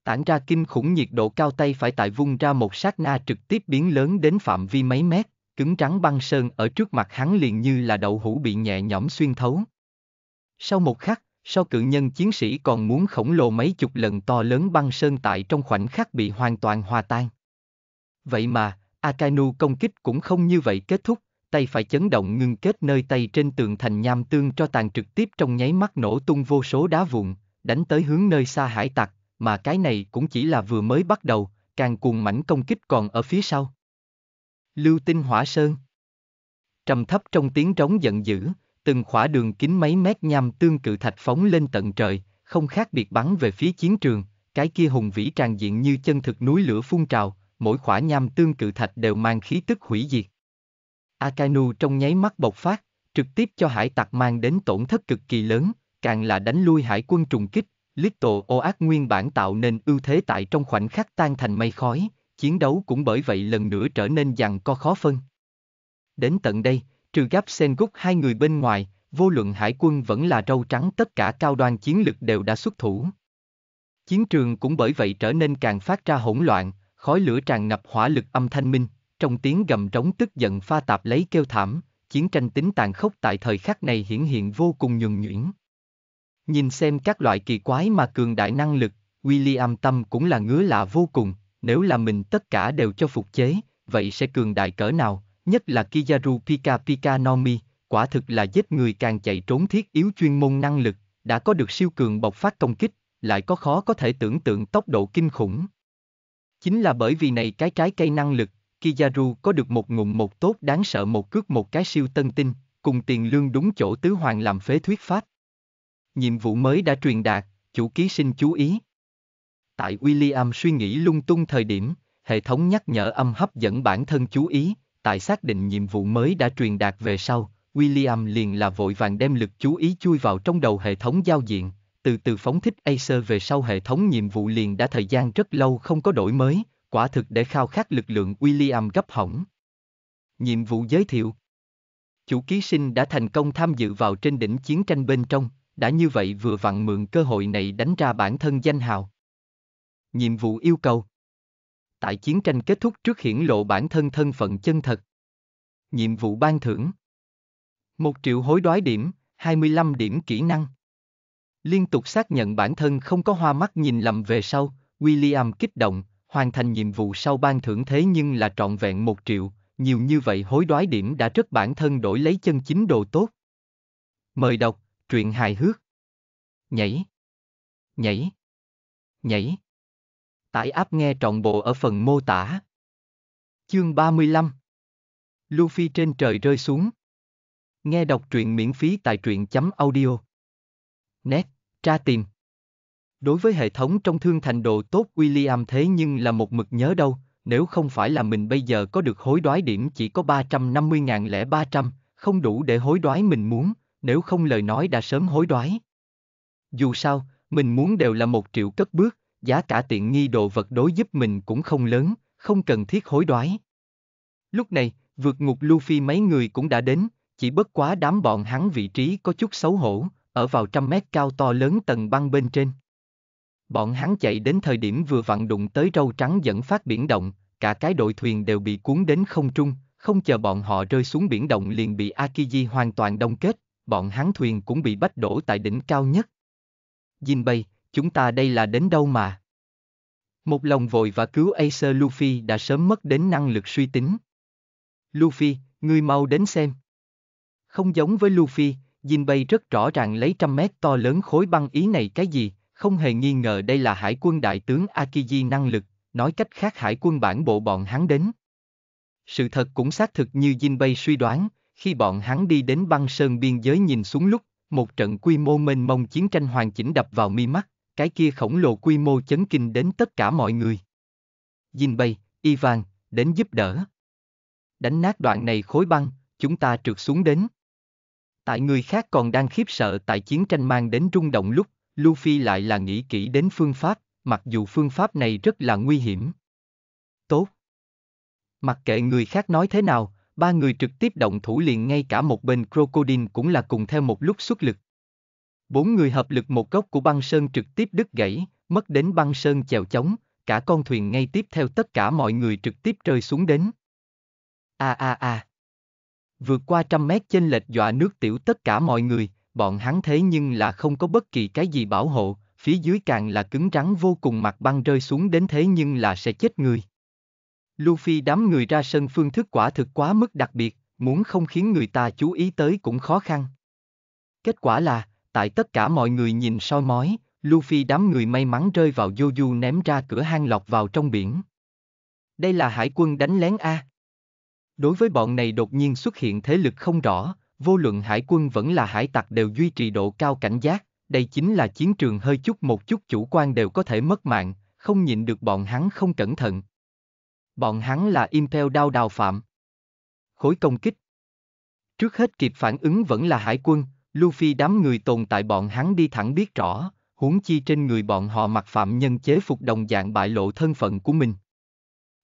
Tản ra kinh khủng nhiệt độ cao tay phải tại vung ra một sát na trực tiếp biến lớn đến phạm vi mấy mét cứng trắng băng sơn ở trước mặt hắn liền như là đậu hũ bị nhẹ nhõm xuyên thấu. Sau một khắc, sau cự nhân chiến sĩ còn muốn khổng lồ mấy chục lần to lớn băng sơn tại trong khoảnh khắc bị hoàn toàn hòa tan. Vậy mà, Akainu công kích cũng không như vậy kết thúc, tay phải chấn động ngưng kết nơi tay trên tường thành nham tương cho tàn trực tiếp trong nháy mắt nổ tung vô số đá vụn, đánh tới hướng nơi xa hải tặc, mà cái này cũng chỉ là vừa mới bắt đầu, càng cuồng mảnh công kích còn ở phía sau. Lưu tinh hỏa sơn. Trầm thấp trong tiếng trống giận dữ, từng khỏa đường kính mấy mét nhằm tương cự thạch phóng lên tận trời, không khác biệt bắn về phía chiến trường, cái kia hùng vĩ tràn diện như chân thực núi lửa phun trào, mỗi khỏa nham tương cự thạch đều mang khí tức hủy diệt. Akainu trong nháy mắt bộc phát, trực tiếp cho hải tặc mang đến tổn thất cực kỳ lớn, càng là đánh lui hải quân trùng kích, Little Oak nguyên bản tạo nên ưu thế tại trong khoảnh khắc tan thành mây khói, chiến đấu cũng bởi vậy lần nữa trở nên giằng co khó phân. Đến tận đây, trừ gáp sen gúc hai người bên ngoài, vô luận hải quân vẫn là râu trắng tất cả cao đoan chiến lực đều đã xuất thủ. Chiến trường cũng bởi vậy trở nên càng phát ra hỗn loạn, khói lửa tràn ngập hỏa lực âm thanh minh, trong tiếng gầm trống tức giận pha tạp lấy kêu thảm, chiến tranh tính tàn khốc tại thời khắc này hiển hiện vô cùng nhường nhuyễn. Nhìn xem các loại kỳ quái mà cường đại năng lực, William Tâm cũng là ngứa lạ vô cùng, nếu là mình tất cả đều cho phục chế, vậy sẽ cường đại cỡ nào, nhất là Kizaru Pika Pika Nomi, quả thực là giết người càng chạy trốn thiết yếu chuyên môn năng lực, đã có được siêu cường bộc phát công kích, lại có khó có thể tưởng tượng tốc độ kinh khủng. Chính là bởi vì này cái trái cây năng lực, Kizaru có được một ngụm một tốt đáng sợ một cước một cái siêu tân tinh, cùng tiền lương đúng chỗ tứ hoàng làm phế thuyết pháp. Nhiệm vụ mới đã truyền đạt, chủ ký sinh chú ý, Tại William suy nghĩ lung tung thời điểm, hệ thống nhắc nhở âm hấp dẫn bản thân chú ý, tại xác định nhiệm vụ mới đã truyền đạt về sau, William liền là vội vàng đem lực chú ý chui vào trong đầu hệ thống giao diện, từ từ phóng thích Acer về sau hệ thống nhiệm vụ liền đã thời gian rất lâu không có đổi mới, quả thực để khao khát lực lượng William gấp hỏng. Nhiệm vụ giới thiệu Chủ ký sinh đã thành công tham dự vào trên đỉnh chiến tranh bên trong, đã như vậy vừa vặn mượn cơ hội này đánh ra bản thân danh hào nhiệm vụ yêu cầu. Tại chiến tranh kết thúc trước hiển lộ bản thân thân phận chân thật. Nhiệm vụ ban thưởng. Một triệu hối đoái điểm, 25 điểm kỹ năng. Liên tục xác nhận bản thân không có hoa mắt nhìn lầm về sau, William kích động, hoàn thành nhiệm vụ sau ban thưởng thế nhưng là trọn vẹn một triệu, nhiều như vậy hối đoái điểm đã rất bản thân đổi lấy chân chính đồ tốt. Mời đọc, truyện hài hước. Nhảy. Nhảy. Nhảy. Tải app nghe trọn bộ ở phần mô tả. Chương 35 Luffy trên trời rơi xuống. Nghe đọc truyện miễn phí tại truyện chấm audio. Net, tra tìm. Đối với hệ thống trong thương thành độ tốt William thế nhưng là một mực nhớ đâu, nếu không phải là mình bây giờ có được hối đoái điểm chỉ có 350.000 lẻ 300, không đủ để hối đoái mình muốn, nếu không lời nói đã sớm hối đoái. Dù sao, mình muốn đều là một triệu cất bước, giá cả tiện nghi đồ vật đối giúp mình cũng không lớn, không cần thiết hối đoái. Lúc này, vượt ngục Luffy mấy người cũng đã đến, chỉ bất quá đám bọn hắn vị trí có chút xấu hổ, ở vào trăm mét cao to lớn tầng băng bên trên. Bọn hắn chạy đến thời điểm vừa vặn đụng tới râu trắng dẫn phát biển động, cả cái đội thuyền đều bị cuốn đến không trung, không chờ bọn họ rơi xuống biển động liền bị Akiji hoàn toàn đông kết, bọn hắn thuyền cũng bị bách đổ tại đỉnh cao nhất. Jinbei, chúng ta đây là đến đâu mà. Một lòng vội và cứu Acer Luffy đã sớm mất đến năng lực suy tính. Luffy, ngươi mau đến xem. Không giống với Luffy, Jinbei rất rõ ràng lấy trăm mét to lớn khối băng ý này cái gì, không hề nghi ngờ đây là hải quân đại tướng Akiji năng lực, nói cách khác hải quân bản bộ bọn hắn đến. Sự thật cũng xác thực như Jinbei suy đoán, khi bọn hắn đi đến băng sơn biên giới nhìn xuống lúc, một trận quy mô mênh mông chiến tranh hoàn chỉnh đập vào mi mắt cái kia khổng lồ quy mô chấn kinh đến tất cả mọi người. Dinh Bay, Ivan, đến giúp đỡ. Đánh nát đoạn này khối băng, chúng ta trượt xuống đến. Tại người khác còn đang khiếp sợ tại chiến tranh mang đến rung động lúc, Luffy lại là nghĩ kỹ đến phương pháp, mặc dù phương pháp này rất là nguy hiểm. Tốt. Mặc kệ người khác nói thế nào, ba người trực tiếp động thủ liền ngay cả một bên Crocodile cũng là cùng theo một lúc xuất lực. Bốn người hợp lực một góc của băng sơn trực tiếp đứt gãy, mất đến băng sơn chèo chống, cả con thuyền ngay tiếp theo tất cả mọi người trực tiếp rơi xuống đến. A a a. Vượt qua trăm mét chênh lệch dọa nước tiểu tất cả mọi người, bọn hắn thế nhưng là không có bất kỳ cái gì bảo hộ, phía dưới càng là cứng rắn vô cùng mặt băng rơi xuống đến thế nhưng là sẽ chết người. Luffy đám người ra sân phương thức quả thực quá mức đặc biệt, muốn không khiến người ta chú ý tới cũng khó khăn. Kết quả là, tại tất cả mọi người nhìn soi mói, Luffy đám người may mắn rơi vào Joju ném ra cửa hang lọt vào trong biển. Đây là hải quân đánh lén A. Đối với bọn này đột nhiên xuất hiện thế lực không rõ, vô luận hải quân vẫn là hải tặc đều duy trì độ cao cảnh giác, đây chính là chiến trường hơi chút một chút chủ quan đều có thể mất mạng, không nhịn được bọn hắn không cẩn thận. Bọn hắn là Impel đao đào phạm. Khối công kích. Trước hết kịp phản ứng vẫn là hải quân, Luffy đám người tồn tại bọn hắn đi thẳng biết rõ, huống chi trên người bọn họ mặc phạm nhân chế phục đồng dạng bại lộ thân phận của mình.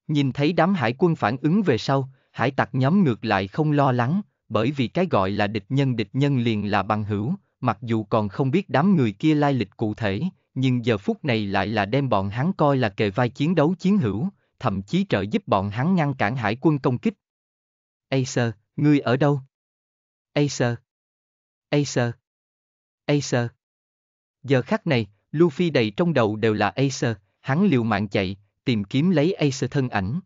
Nhìn thấy đám hải quân phản ứng về sau, hải tặc nhóm ngược lại không lo lắng, bởi vì cái gọi là địch nhân địch nhân liền là bằng hữu, mặc dù còn không biết đám người kia lai lịch cụ thể, nhưng giờ phút này lại là đem bọn hắn coi là kề vai chiến đấu chiến hữu, thậm chí trợ giúp bọn hắn ngăn cản hải quân công kích. Acer, ngươi ở đâu? Acer. Acer. Acer. Giờ khắc này, Luffy đầy trong đầu đều là Acer, hắn liều mạng chạy, tìm kiếm lấy Acer thân ảnh.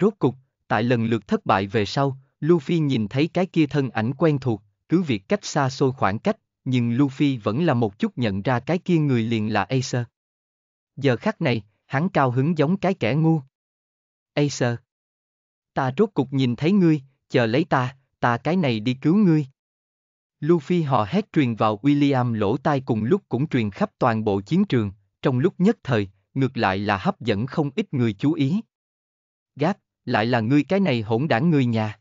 Rốt cục, tại lần lượt thất bại về sau, Luffy nhìn thấy cái kia thân ảnh quen thuộc, cứ việc cách xa xôi khoảng cách, nhưng Luffy vẫn là một chút nhận ra cái kia người liền là Acer. Giờ khắc này, hắn cao hứng giống cái kẻ ngu. Acer. Ta rốt cục nhìn thấy ngươi, chờ lấy ta, ta cái này đi cứu ngươi. Luffy họ hét truyền vào William lỗ tai cùng lúc cũng truyền khắp toàn bộ chiến trường, trong lúc nhất thời, ngược lại là hấp dẫn không ít người chú ý. Gác, lại là ngươi cái này hỗn đảng người nhà.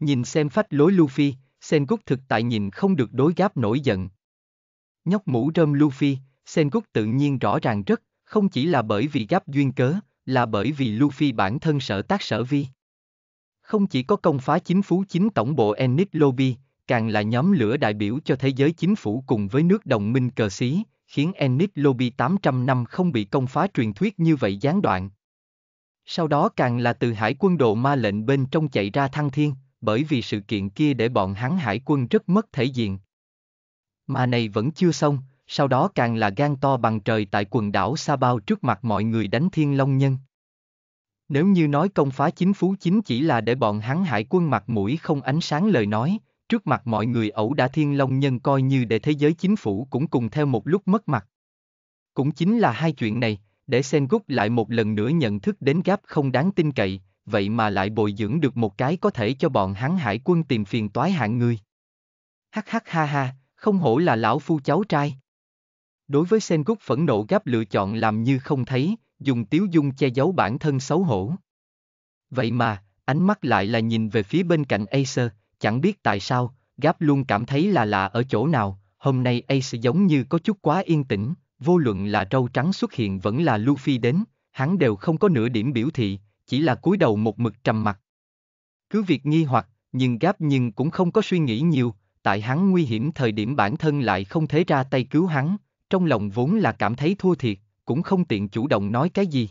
Nhìn xem phách lối Luffy, Sengoku thực tại nhìn không được đối gáp nổi giận. Nhóc mũ rơm Luffy, Sengoku tự nhiên rõ ràng rất, không chỉ là bởi vì gáp duyên cớ, là bởi vì Luffy bản thân sở tác sở vi. Không chỉ có công phá chính phú chính tổng bộ Enix Lobby, càng là nhóm lửa đại biểu cho thế giới chính phủ cùng với nước đồng minh cờ xí, khiến Enid Lobby 800 năm không bị công phá truyền thuyết như vậy gián đoạn. Sau đó càng là từ hải quân độ ma lệnh bên trong chạy ra thăng thiên, bởi vì sự kiện kia để bọn hắn hải quân rất mất thể diện. Mà này vẫn chưa xong, sau đó càng là gan to bằng trời tại quần đảo Sa Bao trước mặt mọi người đánh thiên long nhân. Nếu như nói công phá chính phủ chính chỉ là để bọn hắn hải quân mặt mũi không ánh sáng lời nói, trước mặt mọi người ẩu đã thiên long nhân coi như để thế giới chính phủ cũng cùng theo một lúc mất mặt. Cũng chính là hai chuyện này, để Sengoku lại một lần nữa nhận thức đến gáp không đáng tin cậy, vậy mà lại bồi dưỡng được một cái có thể cho bọn hắn hải quân tìm phiền toái hạng người. Hắc hắc ha ha, không hổ là lão phu cháu trai. Đối với Sengoku phẫn nộ gáp lựa chọn làm như không thấy, dùng tiếu dung che giấu bản thân xấu hổ. Vậy mà, ánh mắt lại là nhìn về phía bên cạnh Acer, chẳng biết tại sao, Gáp luôn cảm thấy là lạ ở chỗ nào, hôm nay Ace giống như có chút quá yên tĩnh, vô luận là trâu trắng xuất hiện vẫn là Luffy đến, hắn đều không có nửa điểm biểu thị, chỉ là cúi đầu một mực trầm mặc. Cứ việc nghi hoặc, nhưng Gáp nhưng cũng không có suy nghĩ nhiều, tại hắn nguy hiểm thời điểm bản thân lại không thể ra tay cứu hắn, trong lòng vốn là cảm thấy thua thiệt, cũng không tiện chủ động nói cái gì.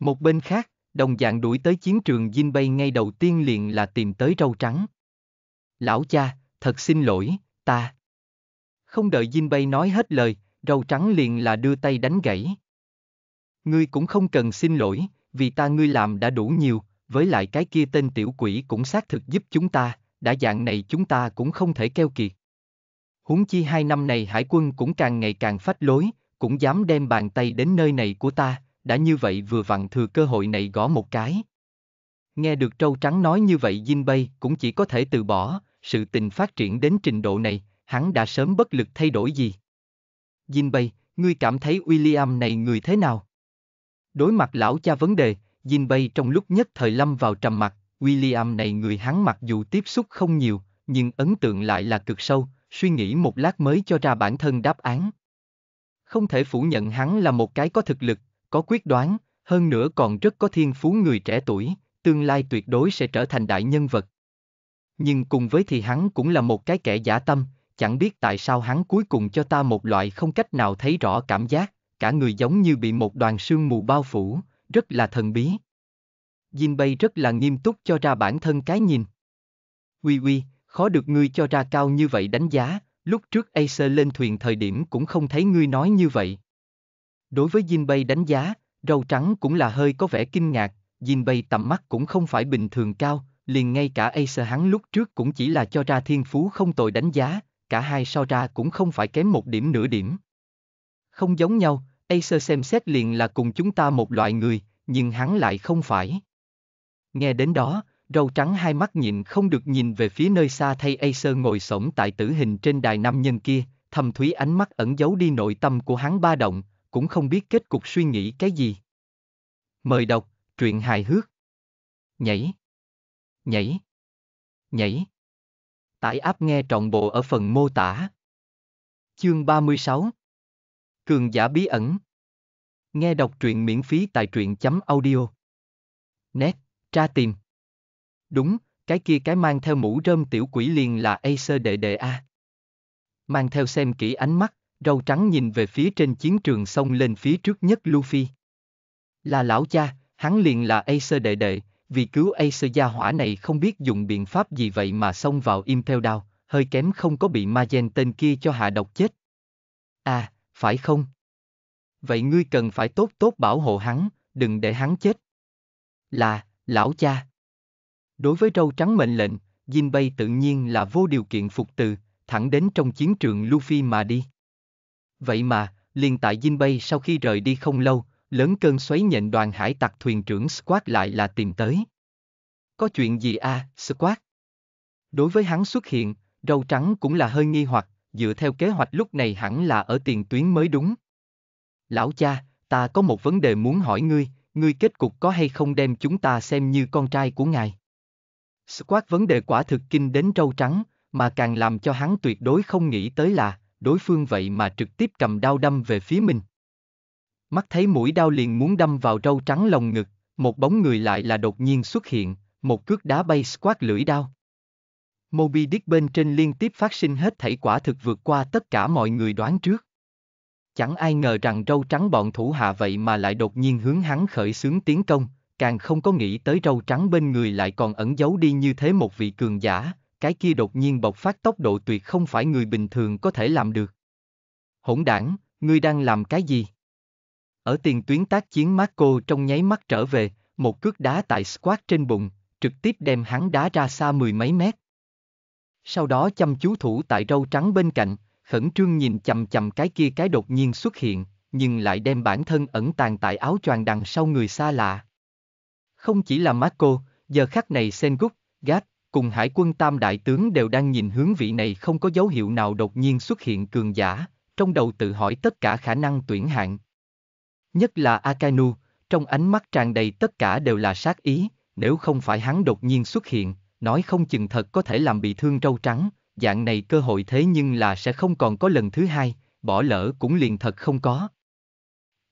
Một bên khác, Đồng dạng đuổi tới chiến trường Dinh Bay ngay đầu tiên liền là tìm tới râu trắng. Lão cha, thật xin lỗi, ta. Không đợi Dinh Bay nói hết lời, râu trắng liền là đưa tay đánh gãy. Ngươi cũng không cần xin lỗi, vì ta ngươi làm đã đủ nhiều, với lại cái kia tên tiểu quỷ cũng xác thực giúp chúng ta, đã dạng này chúng ta cũng không thể keo kiệt. Huống chi hai năm này hải quân cũng càng ngày càng phách lối, cũng dám đem bàn tay đến nơi này của ta, đã như vậy vừa vặn thừa cơ hội này gõ một cái. Nghe được trâu trắng nói như vậy Jin Bay cũng chỉ có thể từ bỏ, sự tình phát triển đến trình độ này, hắn đã sớm bất lực thay đổi gì. Jin Bay, ngươi cảm thấy William này người thế nào? Đối mặt lão cha vấn đề, Jin Bay trong lúc nhất thời lâm vào trầm mặc, William này người hắn mặc dù tiếp xúc không nhiều, nhưng ấn tượng lại là cực sâu, suy nghĩ một lát mới cho ra bản thân đáp án. Không thể phủ nhận hắn là một cái có thực lực, có quyết đoán, hơn nữa còn rất có thiên phú người trẻ tuổi, tương lai tuyệt đối sẽ trở thành đại nhân vật. Nhưng cùng với thì hắn cũng là một cái kẻ giả tâm, chẳng biết tại sao hắn cuối cùng cho ta một loại không cách nào thấy rõ cảm giác, cả người giống như bị một đoàn sương mù bao phủ, rất là thần bí. Jin Bay rất là nghiêm túc cho ra bản thân cái nhìn. Uy uy, khó được ngươi cho ra cao như vậy đánh giá, lúc trước Acer lên thuyền thời điểm cũng không thấy ngươi nói như vậy. Đối với Jinbei đánh giá, râu trắng cũng là hơi có vẻ kinh ngạc, Jinbei tầm mắt cũng không phải bình thường cao, liền ngay cả Acer hắn lúc trước cũng chỉ là cho ra thiên phú không tồi đánh giá, cả hai so ra cũng không phải kém một điểm nửa điểm. Không giống nhau, Acer xem xét liền là cùng chúng ta một loại người, nhưng hắn lại không phải. Nghe đến đó, râu trắng hai mắt nhìn không được nhìn về phía nơi xa thay Acer ngồi sổng tại tử hình trên đài nam nhân kia, thầm thúy ánh mắt ẩn giấu đi nội tâm của hắn ba động, cũng không biết kết cục suy nghĩ cái gì. Mời đọc, truyện hài hước. Nhảy. Nhảy. Nhảy. Tải áp nghe trọn bộ ở phần mô tả. Chương 36 Cường giả bí ẩn Nghe đọc truyện miễn phí tại truyện chấm audio. Nét, tra tìm. Đúng, cái kia cái mang theo mũ rơm tiểu quỷ liền là Acer đệ đệ A. Mang theo xem kỹ ánh mắt, râu trắng nhìn về phía trên chiến trường xông lên phía trước nhất Luffy. Là lão cha, hắn liền là Acer đệ đệ, vì cứu Acer gia hỏa này không biết dùng biện pháp gì vậy mà xông vào im theo đao, hơi kém không có bị ma tên kia cho hạ độc chết. À, phải không? Vậy ngươi cần phải tốt tốt bảo hộ hắn, đừng để hắn chết. Là, lão cha. Đối với râu trắng mệnh lệnh, Jinbei tự nhiên là vô điều kiện phục từ, thẳng đến trong chiến trường Luffy mà đi. Vậy mà, liền tại Dinh Bay sau khi rời đi không lâu, lớn cơn xoáy nhện đoàn hải tặc thuyền trưởng Squat lại là tìm tới. Có chuyện gì a, à, Squat? Đối với hắn xuất hiện, râu trắng cũng là hơi nghi hoặc, dựa theo kế hoạch lúc này hẳn là ở tiền tuyến mới đúng. Lão cha, ta có một vấn đề muốn hỏi ngươi, ngươi kết cục có hay không đem chúng ta xem như con trai của ngài? Squat vấn đề quả thực kinh đến râu trắng, mà càng làm cho hắn tuyệt đối không nghĩ tới là, đối phương vậy mà trực tiếp cầm đao đâm về phía mình. Mắt thấy mũi đao liền muốn đâm vào râu trắng lồng ngực, một bóng người lại là đột nhiên xuất hiện, một cước đá bay squat lưỡi đao. Moby Dick bên trên liên tiếp phát sinh hết thảy quả thực vượt qua tất cả mọi người đoán trước. Chẳng ai ngờ rằng râu trắng bọn thủ hạ vậy mà lại đột nhiên hướng hắn khởi xướng tiến công, càng không có nghĩ tới râu trắng bên người lại còn ẩn giấu đi như thế một vị cường giả, cái kia đột nhiên bộc phát tốc độ tuyệt không phải người bình thường có thể làm được. Hỗn đảng, ngươi đang làm cái gì? Ở tiền tuyến tác chiến Marco trong nháy mắt trở về, một cước đá tại squat trên bụng, trực tiếp đem hắn đá ra xa mười mấy mét. Sau đó chăm chú thủ tại râu trắng bên cạnh, khẩn trương nhìn chầm chầm cái kia cái đột nhiên xuất hiện, nhưng lại đem bản thân ẩn tàng tại áo choàng đằng sau người xa lạ. Không chỉ là Marco, giờ khắc này Sengut, Gap, cùng hải quân tam đại tướng đều đang nhìn hướng vị này không có dấu hiệu nào đột nhiên xuất hiện cường giả, trong đầu tự hỏi tất cả khả năng tuyển hạng. Nhất là Akainu, trong ánh mắt tràn đầy tất cả đều là sát ý, nếu không phải hắn đột nhiên xuất hiện, nói không chừng thật có thể làm bị thương trâu trắng, dạng này cơ hội thế nhưng là sẽ không còn có lần thứ hai, bỏ lỡ cũng liền thật không có.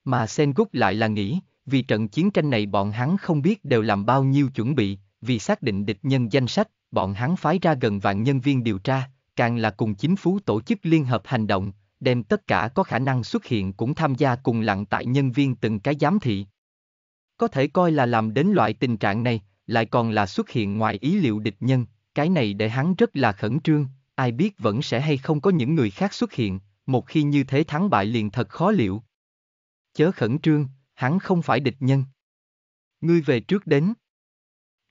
Mà Sengut lại là nghĩ, vì trận chiến tranh này bọn hắn không biết đều làm bao nhiêu chuẩn bị, vì xác định địch nhân danh sách, bọn hắn phái ra gần vạn nhân viên điều tra, càng là cùng chính phủ tổ chức liên hợp hành động, đem tất cả có khả năng xuất hiện cũng tham gia cùng lặng tại nhân viên từng cái giám thị. Có thể coi là làm đến loại tình trạng này, lại còn là xuất hiện ngoài ý liệu địch nhân, cái này để hắn rất là khẩn trương, ai biết vẫn sẽ hay không có những người khác xuất hiện, một khi như thế thắng bại liền thật khó liệu. Chớ khẩn trương, hắn không phải địch nhân. Ngươi về trước đến.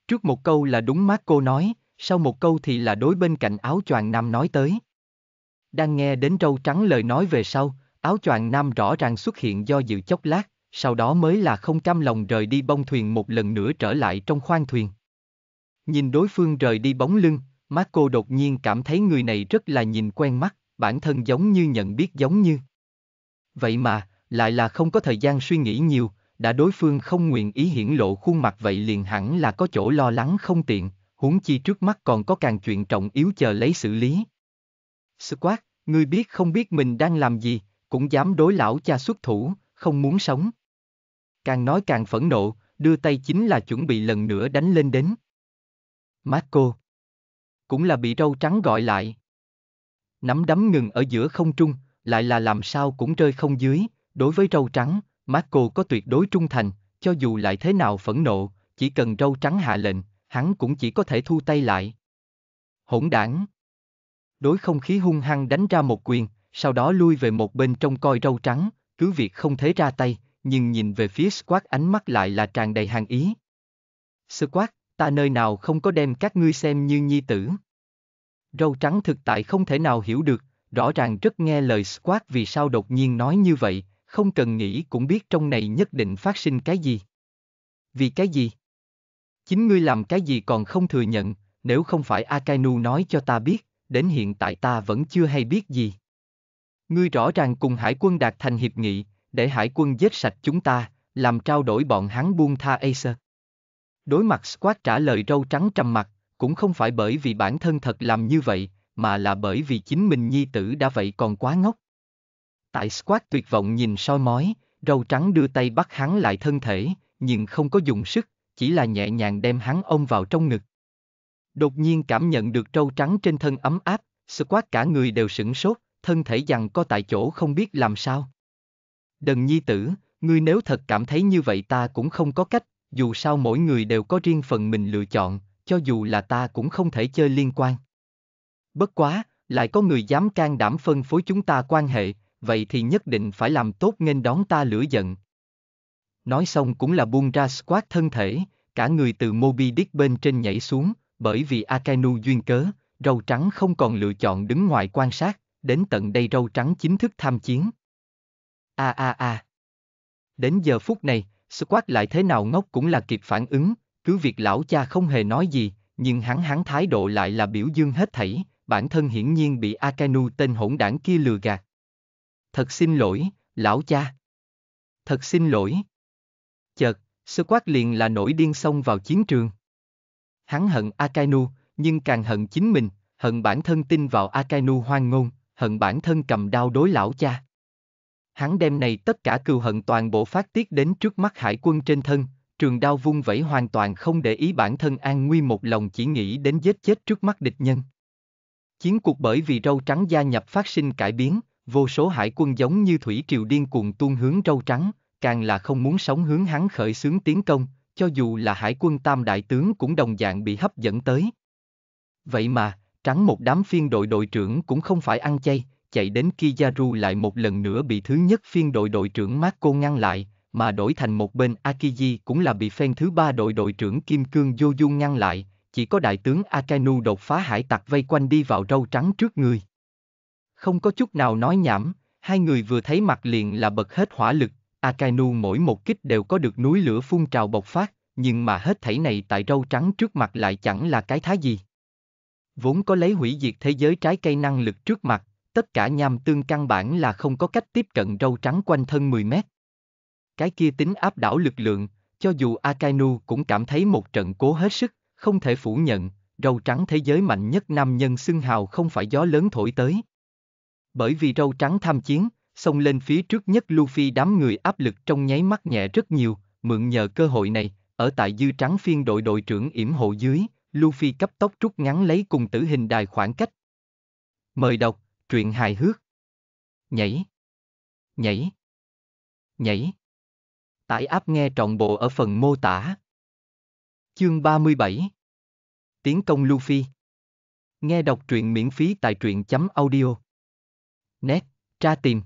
Trước một câu là đúng mát cô nói, sau một câu thì là đối bên cạnh áo choàng nam nói tới. Đang nghe đến trâu trắng lời nói về sau, áo choàng nam rõ ràng xuất hiện do dự chốc lát, sau đó mới là không cam lòng rời đi bông thuyền một lần nữa trở lại trong khoang thuyền. Nhìn đối phương rời đi bóng lưng, Marco đột nhiên cảm thấy người này rất là nhìn quen mắt, bản thân giống như nhận biết giống như. Vậy mà, lại là không có thời gian suy nghĩ nhiều, đã đối phương không nguyện ý hiển lộ khuôn mặt vậy liền hẳn là có chỗ lo lắng không tiện, huống chi trước mắt còn có càng chuyện trọng yếu chờ lấy xử lý. Squat, ngươi biết không biết mình đang làm gì, cũng dám đối lão cha xuất thủ, không muốn sống. Càng nói càng phẫn nộ, đưa tay chính là chuẩn bị lần nữa đánh lên đến. Marco cũng là bị râu trắng gọi lại. Nắm đấm ngừng ở giữa không trung, lại là làm sao cũng rơi không dưới, đối với râu trắng, Marco có tuyệt đối trung thành, cho dù lại thế nào phẫn nộ, chỉ cần râu trắng hạ lệnh, hắn cũng chỉ có thể thu tay lại. Hỗn đảng. Đối không khí hung hăng đánh ra một quyền, sau đó lui về một bên trong coi râu trắng, cứ việc không thế ra tay, nhưng nhìn về phía Squat ánh mắt lại là tràn đầy hàng ý. Squat, ta nơi nào không có đem các ngươi xem như nhi tử. Râu trắng thực tại không thể nào hiểu được, rõ ràng rất nghe lời Squat vì sao đột nhiên nói như vậy, không cần nghĩ cũng biết trong này nhất định phát sinh cái gì. Vì cái gì? Chính ngươi làm cái gì còn không thừa nhận, nếu không phải Akainu nói cho ta biết, đến hiện tại ta vẫn chưa hay biết gì. Ngươi rõ ràng cùng hải quân đạt thành hiệp nghị, để hải quân giết sạch chúng ta, làm trao đổi bọn hắn buông tha Acer. Đối mặt Squad trả lời râu trắng trầm mặt, cũng không phải bởi vì bản thân thật làm như vậy, mà là bởi vì chính mình nhi tử đã vậy còn quá ngốc. Tại squat tuyệt vọng nhìn soi mói, râu trắng đưa tay bắt hắn lại thân thể, nhưng không có dùng sức, chỉ là nhẹ nhàng đem hắn ôm vào trong ngực. Đột nhiên cảm nhận được râu trắng trên thân ấm áp, squat cả người đều sửng sốt, thân thể dằn co tại chỗ không biết làm sao. Đần nhi tử, ngươi nếu thật cảm thấy như vậy ta cũng không có cách, dù sao mỗi người đều có riêng phần mình lựa chọn, cho dù là ta cũng không thể chơi liên quan. Bất quá, lại có người dám can đảm phân phối chúng ta quan hệ, vậy thì nhất định phải làm tốt nên đón ta lửa giận. Nói xong cũng là buông ra squat thân thể, cả người từ Moby Dick bên trên nhảy xuống, bởi vì Akainu duyên cớ, râu trắng không còn lựa chọn đứng ngoài quan sát, đến tận đây râu trắng chính thức tham chiến. A a a. Đến giờ phút này, Squat lại thế nào ngốc cũng là kịp phản ứng, cứ việc lão cha không hề nói gì, nhưng hắn hắn thái độ lại là biểu dương hết thảy, bản thân hiển nhiên bị Akanu tên hỗn đảng kia lừa gạt. Thật xin lỗi, lão cha. Thật xin lỗi. Chợt, quát liền là nổi điên xông vào chiến trường. Hắn hận Akainu, nhưng càng hận chính mình, hận bản thân tin vào Akainu hoang ngôn, hận bản thân cầm đao đối lão cha. Hắn đem này tất cả cừu hận toàn bộ phát tiết đến trước mắt hải quân trên thân, trường đao vung vẩy hoàn toàn không để ý bản thân an nguy một lòng chỉ nghĩ đến giết chết trước mắt địch nhân. Chiến cuộc bởi vì râu trắng gia nhập phát sinh cải biến, Vô số hải quân giống như thủy triều điên cuồng tuôn hướng râu trắng, càng là không muốn sống hướng hắn khởi xướng tiến công, cho dù là hải quân tam đại tướng cũng đồng dạng bị hấp dẫn tới. Vậy mà, trắng một đám phiên đội đội trưởng cũng không phải ăn chay, chạy đến Kizaru lại một lần nữa bị thứ nhất phiên đội đội trưởng Marco ngăn lại, mà đổi thành một bên Akiji cũng là bị phen thứ ba đội đội trưởng Kim Cương Yoju ngăn lại, chỉ có đại tướng Akainu đột phá hải tặc vây quanh đi vào râu trắng trước người. Không có chút nào nói nhảm, hai người vừa thấy mặt liền là bật hết hỏa lực, Akainu mỗi một kích đều có được núi lửa phun trào bộc phát, nhưng mà hết thảy này tại râu trắng trước mặt lại chẳng là cái thá gì. Vốn có lấy hủy diệt thế giới trái cây năng lực trước mặt, tất cả nham tương căn bản là không có cách tiếp cận râu trắng quanh thân 10 mét. Cái kia tính áp đảo lực lượng, cho dù Akainu cũng cảm thấy một trận cố hết sức, không thể phủ nhận, râu trắng thế giới mạnh nhất nam nhân xưng hào không phải gió lớn thổi tới bởi vì râu trắng tham chiến, xông lên phía trước nhất Luffy đám người áp lực trong nháy mắt nhẹ rất nhiều, mượn nhờ cơ hội này, ở tại dư trắng phiên đội đội trưởng yểm hộ dưới, Luffy cấp tốc rút ngắn lấy cùng tử hình đài khoảng cách. Mời đọc, truyện hài hước. Nhảy. Nhảy. Nhảy. Tải áp nghe trọn bộ ở phần mô tả. Chương 37 Tiến công Luffy Nghe đọc truyện miễn phí tại truyện chấm audio nét, tra tìm.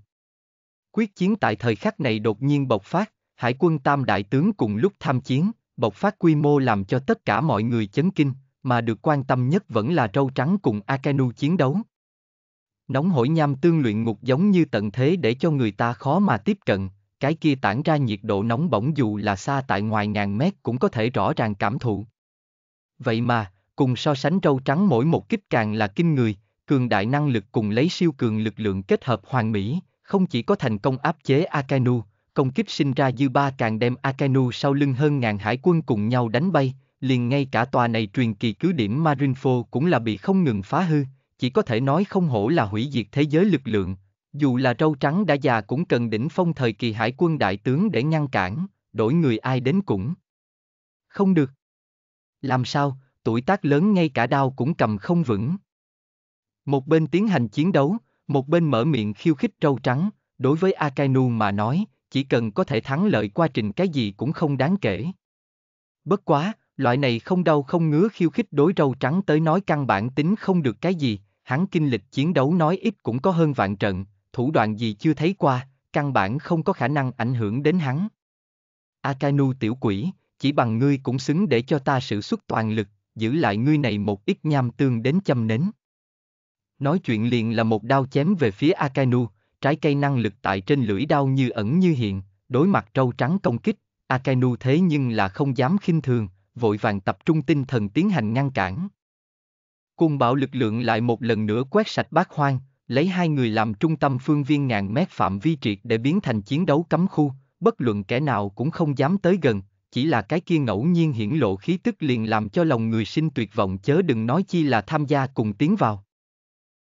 Quyết chiến tại thời khắc này đột nhiên bộc phát, hải quân tam đại tướng cùng lúc tham chiến, bộc phát quy mô làm cho tất cả mọi người chấn kinh, mà được quan tâm nhất vẫn là trâu trắng cùng Akanu chiến đấu. Nóng hổi nham tương luyện ngục giống như tận thế để cho người ta khó mà tiếp cận, cái kia tản ra nhiệt độ nóng bỏng dù là xa tại ngoài ngàn mét cũng có thể rõ ràng cảm thụ. Vậy mà, cùng so sánh trâu trắng mỗi một kích càng là kinh người, Cường đại năng lực cùng lấy siêu cường lực lượng kết hợp hoàn mỹ, không chỉ có thành công áp chế Akanu, công kích sinh ra dư ba càng đem Akanu sau lưng hơn ngàn hải quân cùng nhau đánh bay, liền ngay cả tòa này truyền kỳ cứ điểm Marinfo cũng là bị không ngừng phá hư, chỉ có thể nói không hổ là hủy diệt thế giới lực lượng, dù là râu trắng đã già cũng cần đỉnh phong thời kỳ hải quân đại tướng để ngăn cản, đổi người ai đến cũng. Không được. Làm sao, tuổi tác lớn ngay cả đao cũng cầm không vững. Một bên tiến hành chiến đấu, một bên mở miệng khiêu khích trâu trắng, đối với Akainu mà nói, chỉ cần có thể thắng lợi quá trình cái gì cũng không đáng kể. Bất quá, loại này không đau không ngứa khiêu khích đối râu trắng tới nói căn bản tính không được cái gì, hắn kinh lịch chiến đấu nói ít cũng có hơn vạn trận, thủ đoạn gì chưa thấy qua, căn bản không có khả năng ảnh hưởng đến hắn. Akainu tiểu quỷ, chỉ bằng ngươi cũng xứng để cho ta sự xuất toàn lực, giữ lại ngươi này một ít nham tương đến châm nến. Nói chuyện liền là một đao chém về phía Akainu, trái cây năng lực tại trên lưỡi đao như ẩn như hiện, đối mặt trâu trắng công kích, Akainu thế nhưng là không dám khinh thường, vội vàng tập trung tinh thần tiến hành ngăn cản. Cùng bạo lực lượng lại một lần nữa quét sạch bát hoang, lấy hai người làm trung tâm phương viên ngàn mét phạm vi triệt để biến thành chiến đấu cấm khu, bất luận kẻ nào cũng không dám tới gần, chỉ là cái kia ngẫu nhiên hiển lộ khí tức liền làm cho lòng người sinh tuyệt vọng chớ đừng nói chi là tham gia cùng tiến vào.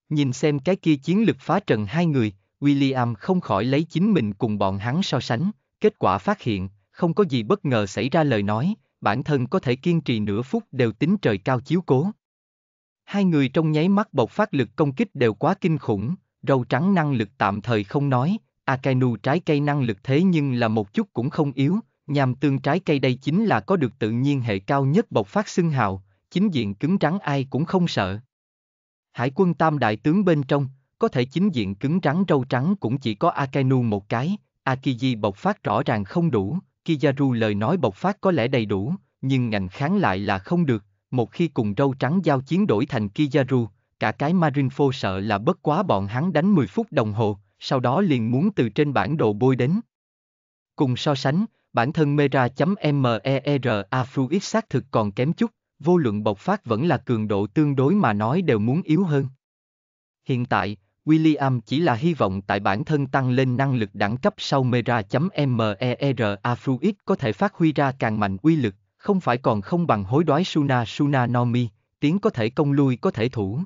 Nhìn xem cái kia chiến lực phá trận hai người, William không khỏi lấy chính mình cùng bọn hắn so sánh, kết quả phát hiện, không có gì bất ngờ xảy ra lời nói, bản thân có thể kiên trì nửa phút đều tính trời cao chiếu cố. Hai người trong nháy mắt bộc phát lực công kích đều quá kinh khủng, râu trắng năng lực tạm thời không nói, Akainu trái cây năng lực thế nhưng là một chút cũng không yếu, nhằm tương trái cây đây chính là có được tự nhiên hệ cao nhất bộc phát xưng hào, chính diện cứng trắng ai cũng không sợ. Hải quân tam đại tướng bên trong, có thể chính diện cứng trắng râu trắng cũng chỉ có Akainu một cái, Akiji bộc phát rõ ràng không đủ, Kizaru lời nói bộc phát có lẽ đầy đủ, nhưng ngành kháng lại là không được, một khi cùng râu trắng giao chiến đổi thành Kizaru, cả cái Marinfo sợ là bất quá bọn hắn đánh 10 phút đồng hồ, sau đó liền muốn từ trên bản đồ bôi đến. Cùng so sánh, bản thân Mera.mera e Fruit xác thực còn kém chút, vô luận bộc phát vẫn là cường độ tương đối mà nói đều muốn yếu hơn. Hiện tại, William chỉ là hy vọng tại bản thân tăng lên năng lực đẳng cấp sau Mera.mera Fruit có thể phát huy ra càng mạnh uy lực, không phải còn không bằng hối đoái Suna Suna Nomi, tiếng có thể công lui có thể thủ.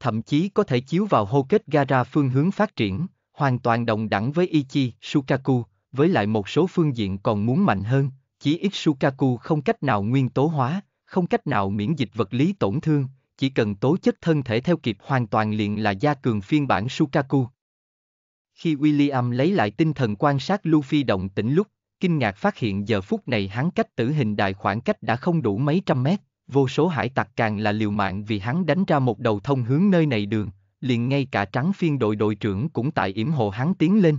Thậm chí có thể chiếu vào hô kết gara phương hướng phát triển, hoàn toàn đồng đẳng với Ichi, Sukaku, với lại một số phương diện còn muốn mạnh hơn, chỉ ít Sukaku không cách nào nguyên tố hóa, không cách nào miễn dịch vật lý tổn thương, chỉ cần tố chất thân thể theo kịp hoàn toàn liền là gia cường phiên bản Sukaku. Khi William lấy lại tinh thần quan sát Luffy động tĩnh lúc, kinh ngạc phát hiện giờ phút này hắn cách tử hình đại khoảng cách đã không đủ mấy trăm mét, vô số hải tặc càng là liều mạng vì hắn đánh ra một đầu thông hướng nơi này đường, liền ngay cả trắng phiên đội đội trưởng cũng tại yểm hộ hắn tiến lên.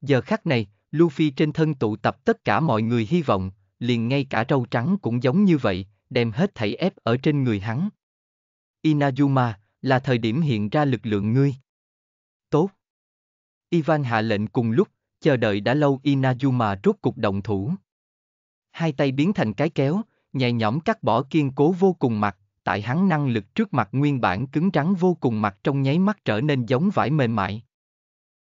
Giờ khắc này, Luffy trên thân tụ tập tất cả mọi người hy vọng, liền ngay cả râu trắng cũng giống như vậy, đem hết thảy ép ở trên người hắn. Inazuma, là thời điểm hiện ra lực lượng ngươi. Tốt. Ivan hạ lệnh cùng lúc, chờ đợi đã lâu Inazuma rốt cục động thủ. Hai tay biến thành cái kéo, nhẹ nhõm cắt bỏ kiên cố vô cùng mặt, tại hắn năng lực trước mặt nguyên bản cứng rắn vô cùng mặt trong nháy mắt trở nên giống vải mềm mại.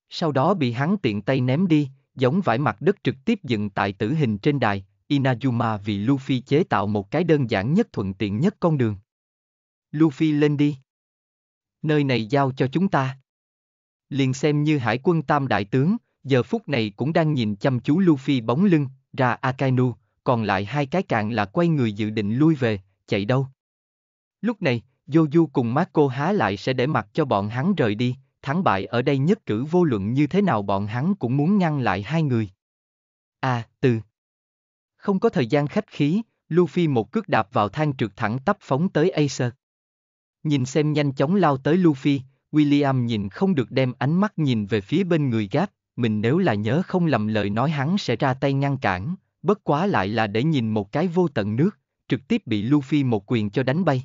Sau đó bị hắn tiện tay ném đi, giống vải mặt đất trực tiếp dựng tại tử hình trên đài, Inazuma vì Luffy chế tạo một cái đơn giản nhất thuận tiện nhất con đường. Luffy lên đi. Nơi này giao cho chúng ta. Liền xem như hải quân tam đại tướng, giờ phút này cũng đang nhìn chăm chú Luffy bóng lưng, ra Akainu, còn lại hai cái cạn là quay người dự định lui về, chạy đâu. Lúc này, Joju cùng Marco há lại sẽ để mặc cho bọn hắn rời đi, thắng bại ở đây nhất cử vô luận như thế nào bọn hắn cũng muốn ngăn lại hai người. À, từ. Không có thời gian khách khí, Luffy một cước đạp vào thang trượt thẳng tắp phóng tới Acer. Nhìn xem nhanh chóng lao tới Luffy, William nhìn không được đem ánh mắt nhìn về phía bên người gáp, mình nếu là nhớ không lầm lời nói hắn sẽ ra tay ngăn cản, bất quá lại là để nhìn một cái vô tận nước, trực tiếp bị Luffy một quyền cho đánh bay.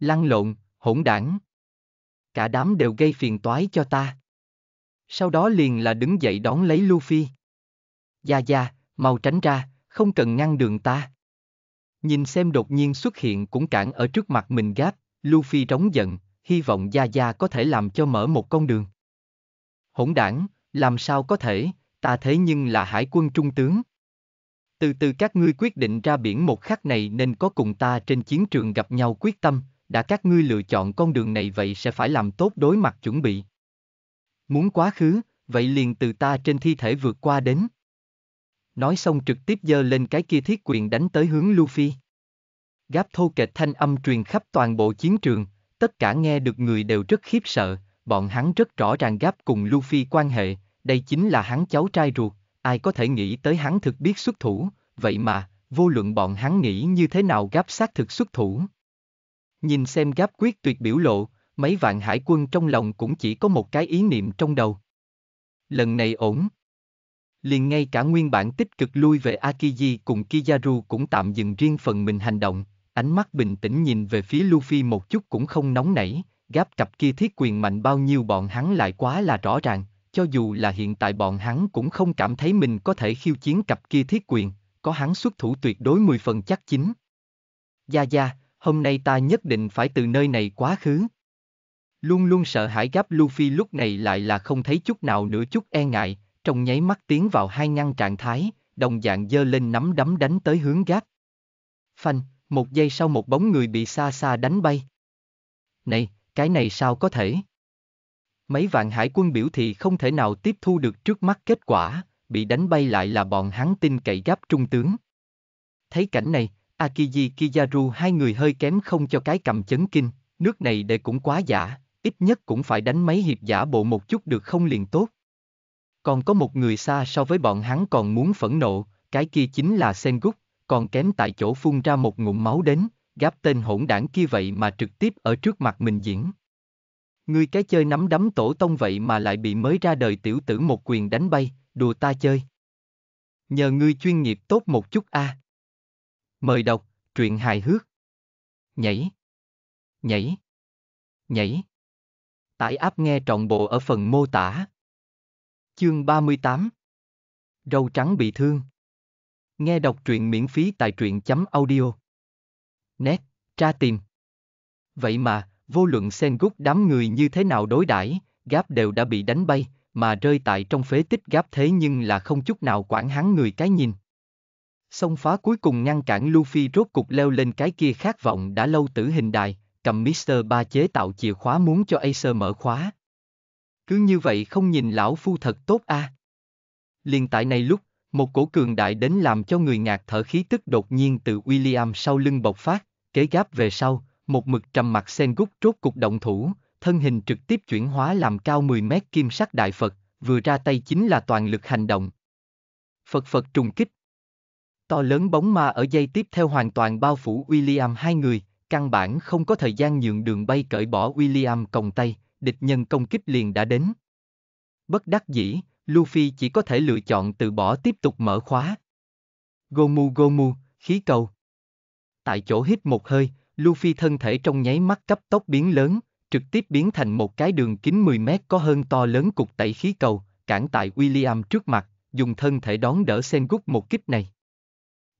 Lăn lộn, hỗn đảng. Cả đám đều gây phiền toái cho ta. Sau đó liền là đứng dậy đón lấy Luffy. Gia Gia, mau tránh ra, không cần ngăn đường ta. Nhìn xem đột nhiên xuất hiện cũng cản ở trước mặt mình gáp, Luffy trống giận, hy vọng Gia Gia có thể làm cho mở một con đường. Hỗn đảng, làm sao có thể, ta thế nhưng là hải quân trung tướng. Từ từ các ngươi quyết định ra biển một khắc này nên có cùng ta trên chiến trường gặp nhau quyết tâm, đã các ngươi lựa chọn con đường này vậy sẽ phải làm tốt đối mặt chuẩn bị. Muốn quá khứ, vậy liền từ ta trên thi thể vượt qua đến nói xong trực tiếp giơ lên cái kia thiết quyền đánh tới hướng Luffy. Gáp thô kệch thanh âm truyền khắp toàn bộ chiến trường, tất cả nghe được người đều rất khiếp sợ, bọn hắn rất rõ ràng Gáp cùng Luffy quan hệ, đây chính là hắn cháu trai ruột, ai có thể nghĩ tới hắn thực biết xuất thủ, vậy mà, vô luận bọn hắn nghĩ như thế nào Gáp xác thực xuất thủ. Nhìn xem Gáp quyết tuyệt biểu lộ, mấy vạn hải quân trong lòng cũng chỉ có một cái ý niệm trong đầu. Lần này ổn liền ngay cả nguyên bản tích cực lui về Akiji cùng Kizaru cũng tạm dừng riêng phần mình hành động, ánh mắt bình tĩnh nhìn về phía Luffy một chút cũng không nóng nảy, gáp cặp kia thiết quyền mạnh bao nhiêu bọn hắn lại quá là rõ ràng, cho dù là hiện tại bọn hắn cũng không cảm thấy mình có thể khiêu chiến cặp kia thiết quyền, có hắn xuất thủ tuyệt đối 10 phần chắc chính. Gia Gia, hôm nay ta nhất định phải từ nơi này quá khứ. Luôn luôn sợ hãi gáp Luffy lúc này lại là không thấy chút nào nửa chút e ngại, trong nháy mắt tiến vào hai ngăn trạng thái, đồng dạng dơ lên nắm đấm đánh tới hướng gác. Phanh, một giây sau một bóng người bị xa xa đánh bay. Này, cái này sao có thể? Mấy vạn hải quân biểu thị không thể nào tiếp thu được trước mắt kết quả, bị đánh bay lại là bọn hắn tin cậy gáp trung tướng. Thấy cảnh này, Akiji Kizaru hai người hơi kém không cho cái cầm chấn kinh, nước này để cũng quá giả, ít nhất cũng phải đánh mấy hiệp giả bộ một chút được không liền tốt. Còn có một người xa so với bọn hắn còn muốn phẫn nộ, cái kia chính là Sen Sengut, còn kém tại chỗ phun ra một ngụm máu đến, gáp tên hỗn đảng kia vậy mà trực tiếp ở trước mặt mình diễn. Ngươi cái chơi nắm đấm tổ tông vậy mà lại bị mới ra đời tiểu tử một quyền đánh bay, đùa ta chơi. Nhờ ngươi chuyên nghiệp tốt một chút a. À. Mời đọc, truyện hài hước. Nhảy. Nhảy. Nhảy. Tải áp nghe trọn bộ ở phần mô tả. Chương 38 Râu trắng bị thương Nghe đọc truyện miễn phí tại truyện.audio chấm Nét, tra tìm Vậy mà, vô luận sen gút đám người như thế nào đối đãi, Gáp đều đã bị đánh bay, mà rơi tại trong phế tích Gáp thế nhưng là không chút nào quản hắn người cái nhìn. Sông phá cuối cùng ngăn cản Luffy rốt cục leo lên cái kia khát vọng đã lâu tử hình đài, cầm Mr. Ba chế tạo chìa khóa muốn cho Acer mở khóa, cứ như vậy không nhìn lão phu thật tốt a. À. Liền tại này lúc, một cổ cường đại đến làm cho người ngạc thở khí tức đột nhiên từ William sau lưng bộc phát, kế gáp về sau, một mực trầm mặt sen gút rốt cục động thủ, thân hình trực tiếp chuyển hóa làm cao 10 mét kim sắc đại Phật, vừa ra tay chính là toàn lực hành động. Phật Phật trùng kích. To lớn bóng ma ở dây tiếp theo hoàn toàn bao phủ William hai người, căn bản không có thời gian nhượng đường bay cởi bỏ William còng tay, địch nhân công kích liền đã đến. Bất đắc dĩ, Luffy chỉ có thể lựa chọn từ bỏ tiếp tục mở khóa. Gomu Gomu, khí cầu. Tại chỗ hít một hơi, Luffy thân thể trong nháy mắt cấp tốc biến lớn, trực tiếp biến thành một cái đường kính 10 mét có hơn to lớn cục tẩy khí cầu, cản tại William trước mặt, dùng thân thể đón đỡ Sengoku một kích này.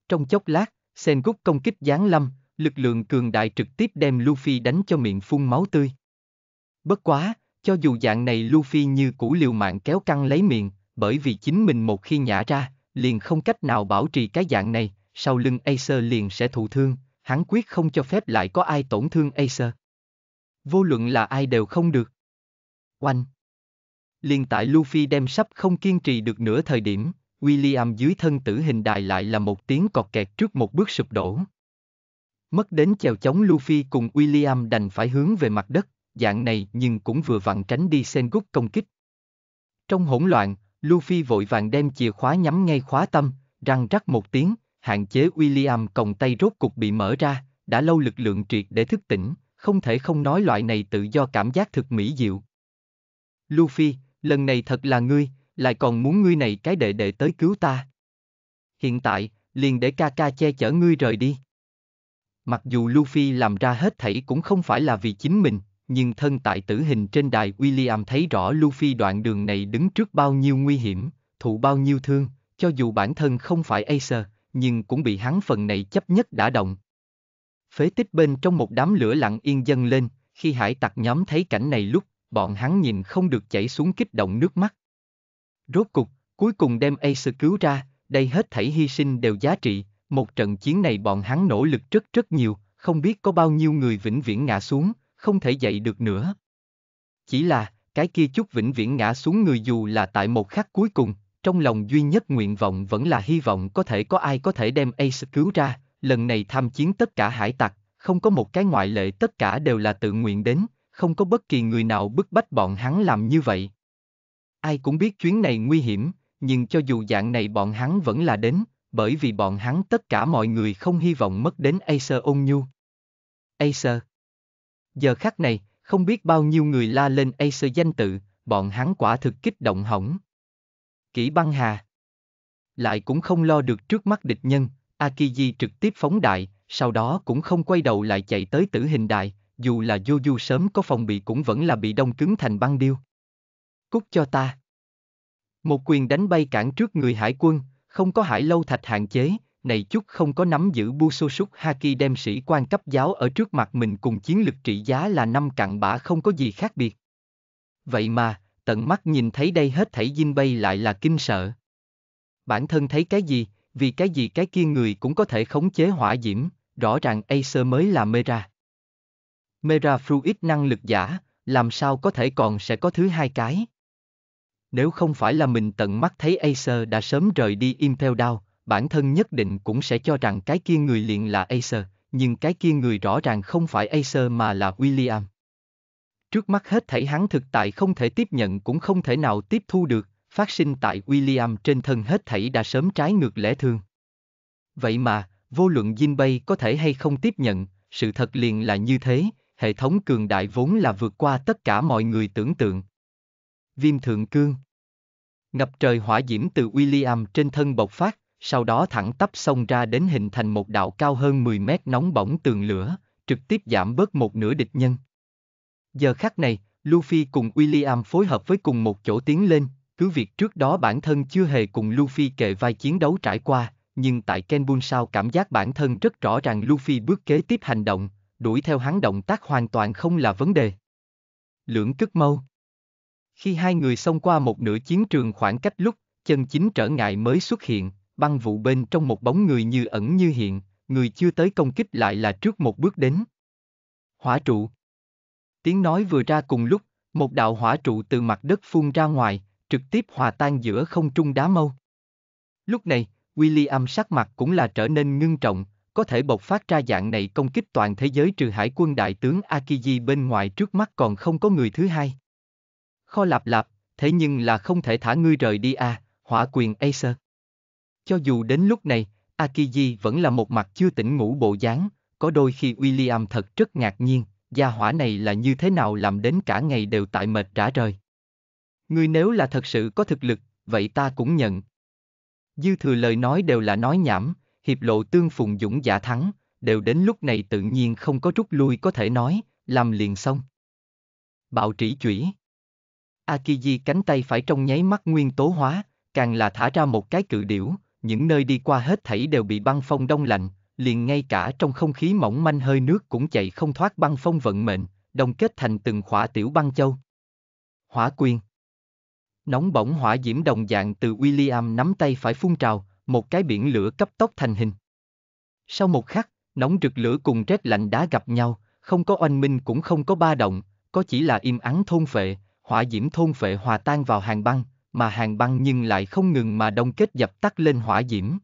Trong chốc lát, Sengoku công kích giáng lâm, lực lượng cường đại trực tiếp đem Luffy đánh cho miệng phun máu tươi. Bất quá, cho dù dạng này Luffy như cũ liều mạng kéo căng lấy miệng, bởi vì chính mình một khi nhả ra, liền không cách nào bảo trì cái dạng này, sau lưng Acer liền sẽ thụ thương, hắn quyết không cho phép lại có ai tổn thương Acer. Vô luận là ai đều không được. Oanh! liền tại Luffy đem sắp không kiên trì được nửa thời điểm, William dưới thân tử hình đài lại là một tiếng cọt kẹt trước một bước sụp đổ. Mất đến chèo chống Luffy cùng William đành phải hướng về mặt đất, dạng này nhưng cũng vừa vặn tránh đi Sengoku công kích. Trong hỗn loạn, Luffy vội vàng đem chìa khóa nhắm ngay khóa tâm, răng rắc một tiếng, hạn chế William còng tay rốt cục bị mở ra, đã lâu lực lượng triệt để thức tỉnh, không thể không nói loại này tự do cảm giác thực mỹ diệu. Luffy, lần này thật là ngươi, lại còn muốn ngươi này cái đệ đệ tới cứu ta. Hiện tại, liền để ca ca che chở ngươi rời đi. Mặc dù Luffy làm ra hết thảy cũng không phải là vì chính mình, nhưng thân tại tử hình trên đài William thấy rõ Luffy đoạn đường này đứng trước bao nhiêu nguy hiểm, thụ bao nhiêu thương, cho dù bản thân không phải Acer, nhưng cũng bị hắn phần này chấp nhất đã động. Phế tích bên trong một đám lửa lặng yên dâng lên, khi hải tặc nhóm thấy cảnh này lúc, bọn hắn nhìn không được chảy xuống kích động nước mắt. Rốt cục, cuối cùng đem Acer cứu ra, đây hết thảy hy sinh đều giá trị, một trận chiến này bọn hắn nỗ lực rất rất nhiều, không biết có bao nhiêu người vĩnh viễn ngã xuống, không thể dậy được nữa. Chỉ là, cái kia chút vĩnh viễn ngã xuống người dù là tại một khắc cuối cùng, trong lòng duy nhất nguyện vọng vẫn là hy vọng có thể có ai có thể đem Ace cứu ra, lần này tham chiến tất cả hải tặc, không có một cái ngoại lệ tất cả đều là tự nguyện đến, không có bất kỳ người nào bức bách bọn hắn làm như vậy. Ai cũng biết chuyến này nguy hiểm, nhưng cho dù dạng này bọn hắn vẫn là đến, bởi vì bọn hắn tất cả mọi người không hy vọng mất đến Acer ôn nhu. Acer Giờ khắc này, không biết bao nhiêu người la lên Acer danh tự, bọn hắn quả thực kích động hỏng. Kỷ băng hà. Lại cũng không lo được trước mắt địch nhân, Akiji trực tiếp phóng đại, sau đó cũng không quay đầu lại chạy tới tử hình đại, dù là Joju sớm có phòng bị cũng vẫn là bị đông cứng thành băng điêu. Cút cho ta. Một quyền đánh bay cản trước người hải quân, không có hải lâu thạch hạn chế, này chút không có nắm giữ Busoshuk Haki đem sĩ quan cấp giáo ở trước mặt mình cùng chiến lực trị giá là năm cặn bã không có gì khác biệt. Vậy mà, tận mắt nhìn thấy đây hết thảy dinh bay lại là kinh sợ. Bản thân thấy cái gì, vì cái gì cái kia người cũng có thể khống chế hỏa diễm, rõ ràng Acer mới là Mera. Mera Fruit năng lực giả, làm sao có thể còn sẽ có thứ hai cái. Nếu không phải là mình tận mắt thấy Acer đã sớm rời đi Impel Down, bản thân nhất định cũng sẽ cho rằng cái kia người liền là Acer, nhưng cái kia người rõ ràng không phải Acer mà là William. Trước mắt hết thảy hắn thực tại không thể tiếp nhận cũng không thể nào tiếp thu được, phát sinh tại William trên thân hết thảy đã sớm trái ngược lẽ thường. Vậy mà, vô luận Jinbei có thể hay không tiếp nhận, sự thật liền là như thế, hệ thống cường đại vốn là vượt qua tất cả mọi người tưởng tượng. Viêm thượng cương Ngập trời hỏa diễm từ William trên thân bộc phát, sau đó thẳng tắp xông ra đến hình thành một đạo cao hơn 10 mét nóng bỏng tường lửa, trực tiếp giảm bớt một nửa địch nhân. Giờ khắc này, Luffy cùng William phối hợp với cùng một chỗ tiến lên, cứ việc trước đó bản thân chưa hề cùng Luffy kề vai chiến đấu trải qua, nhưng tại Kenbun sao cảm giác bản thân rất rõ ràng Luffy bước kế tiếp hành động, đuổi theo hắn động tác hoàn toàn không là vấn đề. Lưỡng cất mâu Khi hai người xông qua một nửa chiến trường khoảng cách lúc, chân chính trở ngại mới xuất hiện, băng vụ bên trong một bóng người như ẩn như hiện, người chưa tới công kích lại là trước một bước đến. Hỏa trụ Tiếng nói vừa ra cùng lúc, một đạo hỏa trụ từ mặt đất phun ra ngoài, trực tiếp hòa tan giữa không trung đá mâu. Lúc này, William sắc mặt cũng là trở nên ngưng trọng, có thể bộc phát ra dạng này công kích toàn thế giới trừ hải quân đại tướng Akiji bên ngoài trước mắt còn không có người thứ hai. Kho lạp lạp, thế nhưng là không thể thả ngươi rời đi à, hỏa quyền Acer. Cho dù đến lúc này, Akiji vẫn là một mặt chưa tỉnh ngủ bộ dáng, có đôi khi William thật rất ngạc nhiên, gia hỏa này là như thế nào làm đến cả ngày đều tại mệt trả rời. Người nếu là thật sự có thực lực, vậy ta cũng nhận. Dư thừa lời nói đều là nói nhảm, hiệp lộ tương phùng dũng giả thắng, đều đến lúc này tự nhiên không có rút lui có thể nói, làm liền xong. Bạo trĩ chủy Akiji cánh tay phải trong nháy mắt nguyên tố hóa, càng là thả ra một cái cự điểu, những nơi đi qua hết thảy đều bị băng phong đông lạnh, liền ngay cả trong không khí mỏng manh hơi nước cũng chạy không thoát băng phong vận mệnh, đồng kết thành từng khỏa tiểu băng châu. Hỏa quyền Nóng bỏng hỏa diễm đồng dạng từ William nắm tay phải phun trào, một cái biển lửa cấp tốc thành hình. Sau một khắc, nóng rực lửa cùng rét lạnh đá gặp nhau, không có oanh minh cũng không có ba động, có chỉ là im ắng thôn phệ, hỏa diễm thôn phệ hòa tan vào hàng băng, mà hàng băng nhưng lại không ngừng mà đông kết dập tắt lên hỏa diễm.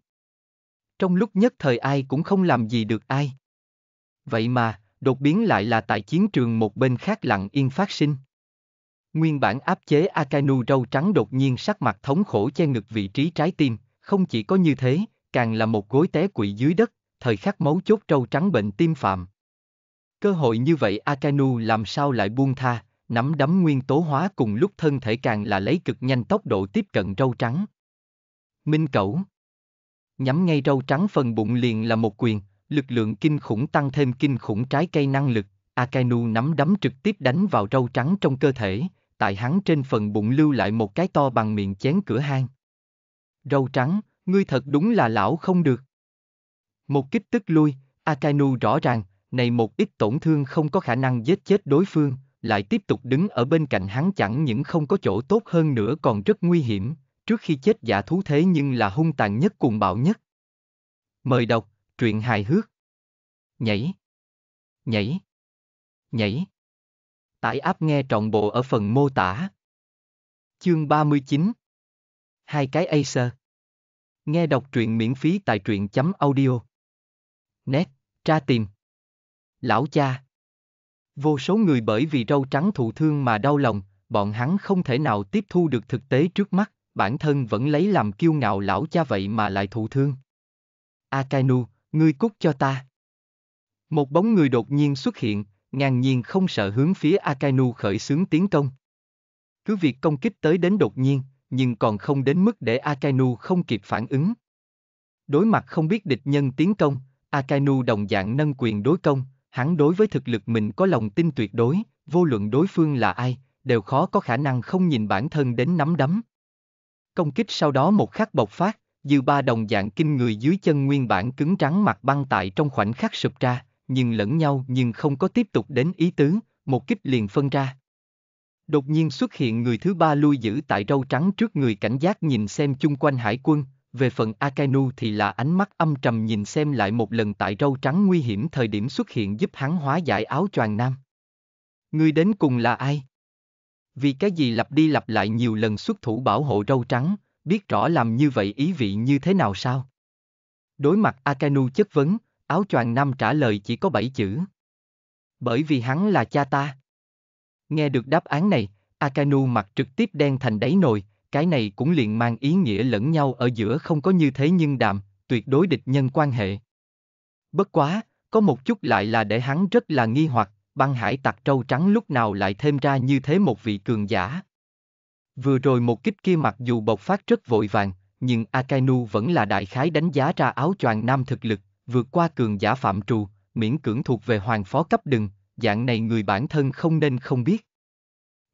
Trong lúc nhất thời ai cũng không làm gì được ai. Vậy mà, đột biến lại là tại chiến trường một bên khác lặng yên phát sinh. Nguyên bản áp chế Akainu râu trắng đột nhiên sắc mặt thống khổ che ngực vị trí trái tim, không chỉ có như thế, càng là một gối té quỵ dưới đất, thời khắc máu chốt râu trắng bệnh tim phạm. Cơ hội như vậy Akainu làm sao lại buông tha, nắm đấm nguyên tố hóa cùng lúc thân thể càng là lấy cực nhanh tốc độ tiếp cận râu trắng. Minh cẩu Nhắm ngay râu trắng phần bụng liền là một quyền, lực lượng kinh khủng tăng thêm kinh khủng trái cây năng lực, Akainu nắm đấm trực tiếp đánh vào râu trắng trong cơ thể, tại hắn trên phần bụng lưu lại một cái to bằng miệng chén cửa hang. Râu trắng, ngươi thật đúng là lão không được. Một kích tức lui, Akainu rõ ràng, này một ít tổn thương không có khả năng giết chết đối phương, lại tiếp tục đứng ở bên cạnh hắn chẳng những không có chỗ tốt hơn nữa còn rất nguy hiểm, trước khi chết giả thú thế nhưng là hung tàn nhất cuồng bạo nhất. Mời đọc, truyện hài hước. Nhảy. Nhảy. Nhảy. Tải áp nghe trọn bộ ở phần mô tả. Chương 39 Hai cái Acer Nghe đọc truyện miễn phí tại truyện chấm audio. nét tra tìm. Lão cha. Vô số người bởi vì râu trắng thụ thương mà đau lòng, bọn hắn không thể nào tiếp thu được thực tế trước mắt, bản thân vẫn lấy làm kiêu ngạo lão cha vậy mà lại thụ thương. Akainu, ngươi cút cho ta. Một bóng người đột nhiên xuất hiện, ngang nhiên không sợ hướng phía Akainu khởi xướng tiến công. Cứ việc công kích tới đến đột nhiên, nhưng còn không đến mức để Akainu không kịp phản ứng. Đối mặt không biết địch nhân tiến công, Akainu đồng dạng nâng quyền đối công, hắn đối với thực lực mình có lòng tin tuyệt đối, vô luận đối phương là ai, đều khó có khả năng không nhìn bản thân đến nắm đấm. Công kích sau đó một khắc bộc phát, dư ba đồng dạng kinh người dưới chân nguyên bản cứng trắng mặt băng tại trong khoảnh khắc sụp ra, nhưng lẫn nhau nhưng không có tiếp tục đến ý tứ, một kích liền phân ra. Đột nhiên xuất hiện người thứ ba lui giữ tại râu trắng trước người cảnh giác nhìn xem chung quanh hải quân, về phần Akenu thì là ánh mắt âm trầm nhìn xem lại một lần tại râu trắng nguy hiểm thời điểm xuất hiện giúp hắn hóa giải áo choàng nam. người đến cùng là ai? Vì cái gì lặp đi lặp lại nhiều lần xuất thủ bảo hộ râu trắng, biết rõ làm như vậy ý vị như thế nào sao? Đối mặt Akenu chất vấn, áo choàng nam trả lời chỉ có bảy chữ. Bởi vì hắn là cha ta. Nghe được đáp án này, Akenu mặt trực tiếp đen thành đáy nồi, cái này cũng liền mang ý nghĩa lẫn nhau ở giữa không có như thế nhưng đạm, tuyệt đối địch nhân quan hệ. Bất quá, có một chút lại là để hắn rất là nghi hoặc, băng hải tặc trâu trắng lúc nào lại thêm ra như thế một vị cường giả. Vừa rồi một kích kia mặc dù bộc phát rất vội vàng, nhưng Akainu vẫn là đại khái đánh giá ra áo choàng nam thực lực, vượt qua cường giả phạm trù, miễn cưỡng thuộc về hoàng phó cấp đừng, dạng này người bản thân không nên không biết.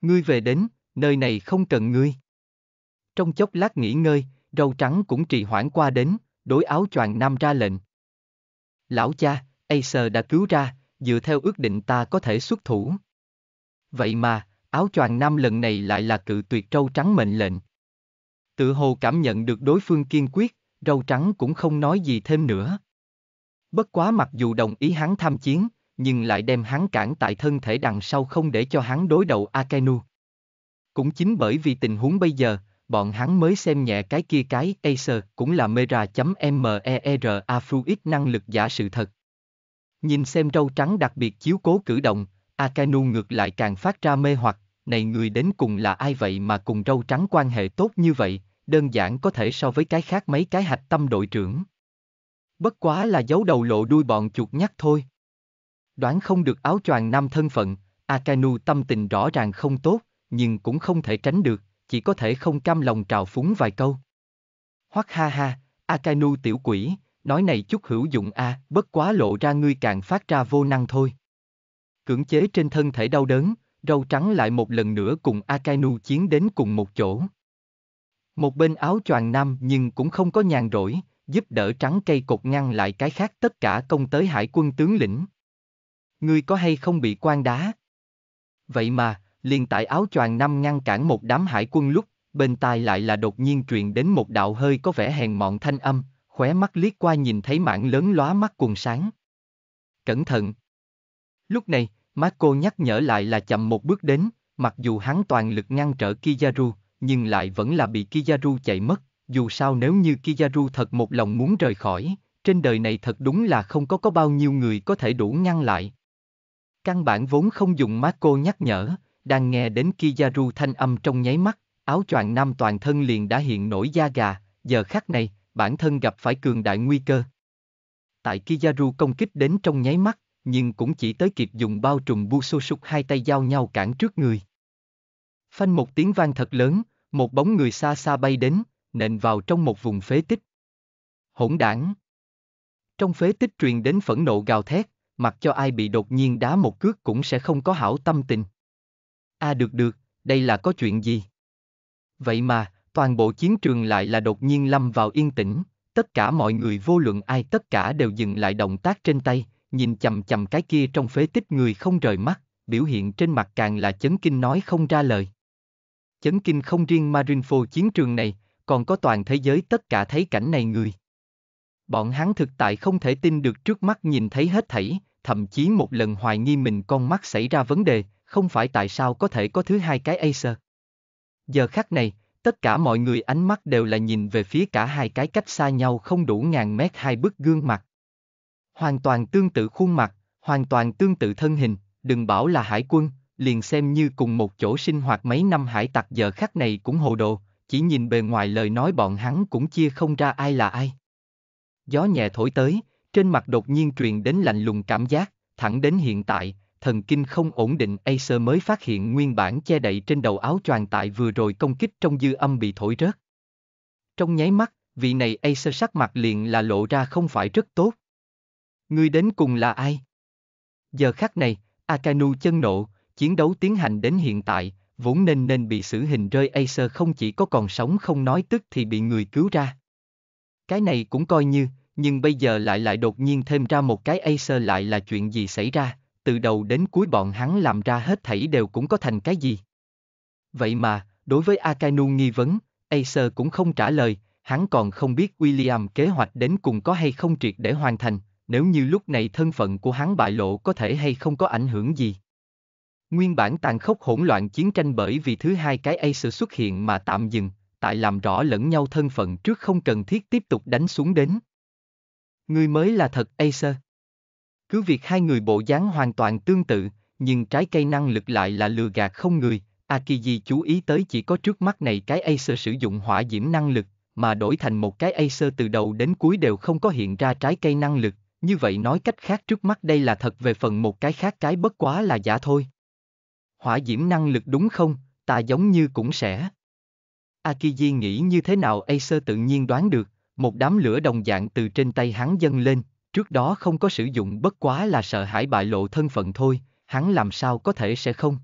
Ngươi về đến, nơi này không cần ngươi. Trong chốc lát nghỉ ngơi, râu trắng cũng trì hoãn qua đến, đối áo choàng nam ra lệnh. Lão cha, Acer đã cứu ra, dựa theo ước định ta có thể xuất thủ. Vậy mà, áo choàng nam lần này lại là cự tuyệt râu trắng mệnh lệnh. Tự hồ cảm nhận được đối phương kiên quyết, râu trắng cũng không nói gì thêm nữa. Bất quá mặc dù đồng ý hắn tham chiến, nhưng lại đem hắn cản tại thân thể đằng sau không để cho hắn đối đầu Akenu. Cũng chính bởi vì tình huống bây giờ, bọn hắn mới xem nhẹ cái kia cái Acer cũng là Mera.mera e Fruit năng lực giả sự thật. Nhìn xem râu trắng đặc biệt chiếu cố cử động, Akanu ngược lại càng phát ra mê hoặc, này người đến cùng là ai vậy mà cùng râu trắng quan hệ tốt như vậy, đơn giản có thể so với cái khác mấy cái hạch tâm đội trưởng. Bất quá là giấu đầu lộ đuôi bọn chuột nhắt thôi. Đoán không được áo choàng nam thân phận, Akanu tâm tình rõ ràng không tốt, nhưng cũng không thể tránh được, chỉ có thể không cam lòng trào phúng vài câu. Hoắc ha ha, Akainu tiểu quỷ, nói này chút hữu dụng a, à, bất quá lộ ra ngươi càng phát ra vô năng thôi. Cưỡng chế trên thân thể đau đớn, râu trắng lại một lần nữa cùng Akainu chiến đến cùng một chỗ. Một bên áo choàng nam nhưng cũng không có nhàn rỗi, giúp đỡ trắng cây cột ngăn lại cái khác tất cả công tới hải quân tướng lĩnh. Ngươi có hay không bị quan đá? Vậy mà, liền tại áo choàng năm ngăn cản một đám hải quân lúc, bên tai lại là đột nhiên truyền đến một đạo hơi có vẻ hèn mọn thanh âm, khóe mắt liếc qua nhìn thấy mảng lớn lóa mắt cùng sáng. Cẩn thận! Lúc này, Marco nhắc nhở lại là chậm một bước đến, mặc dù hắn toàn lực ngăn trở Kizaru, nhưng lại vẫn là bị Kizaru chạy mất, dù sao nếu như Kizaru thật một lòng muốn rời khỏi, trên đời này thật đúng là không có có bao nhiêu người có thể đủ ngăn lại. Căn bản vốn không dùng Marco nhắc nhở, đang nghe đến Kizaru thanh âm trong nháy mắt, áo choàng nam toàn thân liền đã hiện nổi da gà, giờ khắc này, bản thân gặp phải cường đại nguy cơ. Tại Kizaru công kích đến trong nháy mắt, nhưng cũng chỉ tới kịp dùng bao trùm bu xô sục hai tay giao nhau cản trước người. Phanh một tiếng vang thật lớn, một bóng người xa xa bay đến, nện vào trong một vùng phế tích. Hỗn đảng. Trong phế tích truyền đến phẫn nộ gào thét, mặc cho ai bị đột nhiên đá một cước cũng sẽ không có hảo tâm tình. À được được, đây là có chuyện gì? Vậy mà, toàn bộ chiến trường lại là đột nhiên lâm vào yên tĩnh, tất cả mọi người vô luận ai tất cả đều dừng lại động tác trên tay, nhìn chầm chầm cái kia trong phế tích người không rời mắt, biểu hiện trên mặt càng là chấn kinh nói không ra lời. Chấn kinh không riêng Marinfo chiến trường này, còn có toàn thế giới tất cả thấy cảnh này người. Bọn hắn thực tại không thể tin được trước mắt nhìn thấy hết thảy, thậm chí một lần hoài nghi mình con mắt xảy ra vấn đề, không phải tại sao có thể có thứ hai cái Acer. Giờ khắc này, tất cả mọi người ánh mắt đều là nhìn về phía cả hai cái cách xa nhau không đủ ngàn mét hai bức gương mặt. Hoàn toàn tương tự khuôn mặt, hoàn toàn tương tự thân hình, đừng bảo là hải quân, liền xem như cùng một chỗ sinh hoạt mấy năm hải tặc giờ khắc này cũng hồ đồ, chỉ nhìn bề ngoài lời nói bọn hắn cũng chia không ra ai là ai. Gió nhẹ thổi tới, trên mặt đột nhiên truyền đến lạnh lùng cảm giác, thẳng đến hiện tại, thần kinh không ổn định Acer mới phát hiện nguyên bản che đậy trên đầu áo choàng tại vừa rồi công kích trong dư âm bị thổi rớt. Trong nháy mắt, vị này Acer sắc mặt liền là lộ ra không phải rất tốt. người đến cùng là ai? Giờ khắc này, Akanu chân nộ, chiến đấu tiến hành đến hiện tại, vốn nên nên bị xử hình rơi Acer không chỉ có còn sống không nói tức thì bị người cứu ra. Cái này cũng coi như, nhưng bây giờ lại lại đột nhiên thêm ra một cái Acer lại là chuyện gì xảy ra từ đầu đến cuối bọn hắn làm ra hết thảy đều cũng có thành cái gì. Vậy mà, đối với Akainu nghi vấn, Acer cũng không trả lời, hắn còn không biết William kế hoạch đến cùng có hay không triệt để hoàn thành, nếu như lúc này thân phận của hắn bại lộ có thể hay không có ảnh hưởng gì. Nguyên bản tàn khốc hỗn loạn chiến tranh bởi vì thứ hai cái Acer xuất hiện mà tạm dừng, tại làm rõ lẫn nhau thân phận trước không cần thiết tiếp tục đánh xuống đến. Người mới là thật Acer. Cứ việc hai người bộ dáng hoàn toàn tương tự, nhưng trái cây năng lực lại là lừa gạt không người, Akiji chú ý tới chỉ có trước mắt này cái Acer sử dụng hỏa diễm năng lực, mà đổi thành một cái Acer từ đầu đến cuối đều không có hiện ra trái cây năng lực, như vậy nói cách khác trước mắt đây là thật về phần một cái khác cái bất quá là giả thôi. Hỏa diễm năng lực đúng không, ta giống như cũng sẽ. Akiji nghĩ như thế nào Acer tự nhiên đoán được, một đám lửa đồng dạng từ trên tay hắn dâng lên, Trước đó không có sử dụng bất quá là sợ hãi bại lộ thân phận thôi, hắn làm sao có thể sẽ không.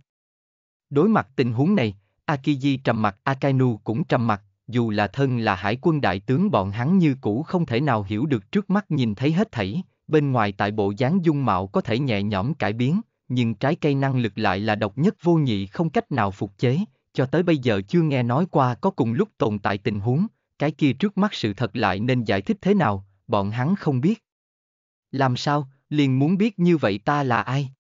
Đối mặt tình huống này, Akiji trầm mặt Akainu cũng trầm mặt, dù là thân là hải quân đại tướng bọn hắn như cũ không thể nào hiểu được trước mắt nhìn thấy hết thảy, bên ngoài tại bộ dáng dung mạo có thể nhẹ nhõm cải biến, nhưng trái cây năng lực lại là độc nhất vô nhị không cách nào phục chế, cho tới bây giờ chưa nghe nói qua có cùng lúc tồn tại tình huống, cái kia trước mắt sự thật lại nên giải thích thế nào, bọn hắn không biết. Làm sao, liền muốn biết như vậy ta là ai?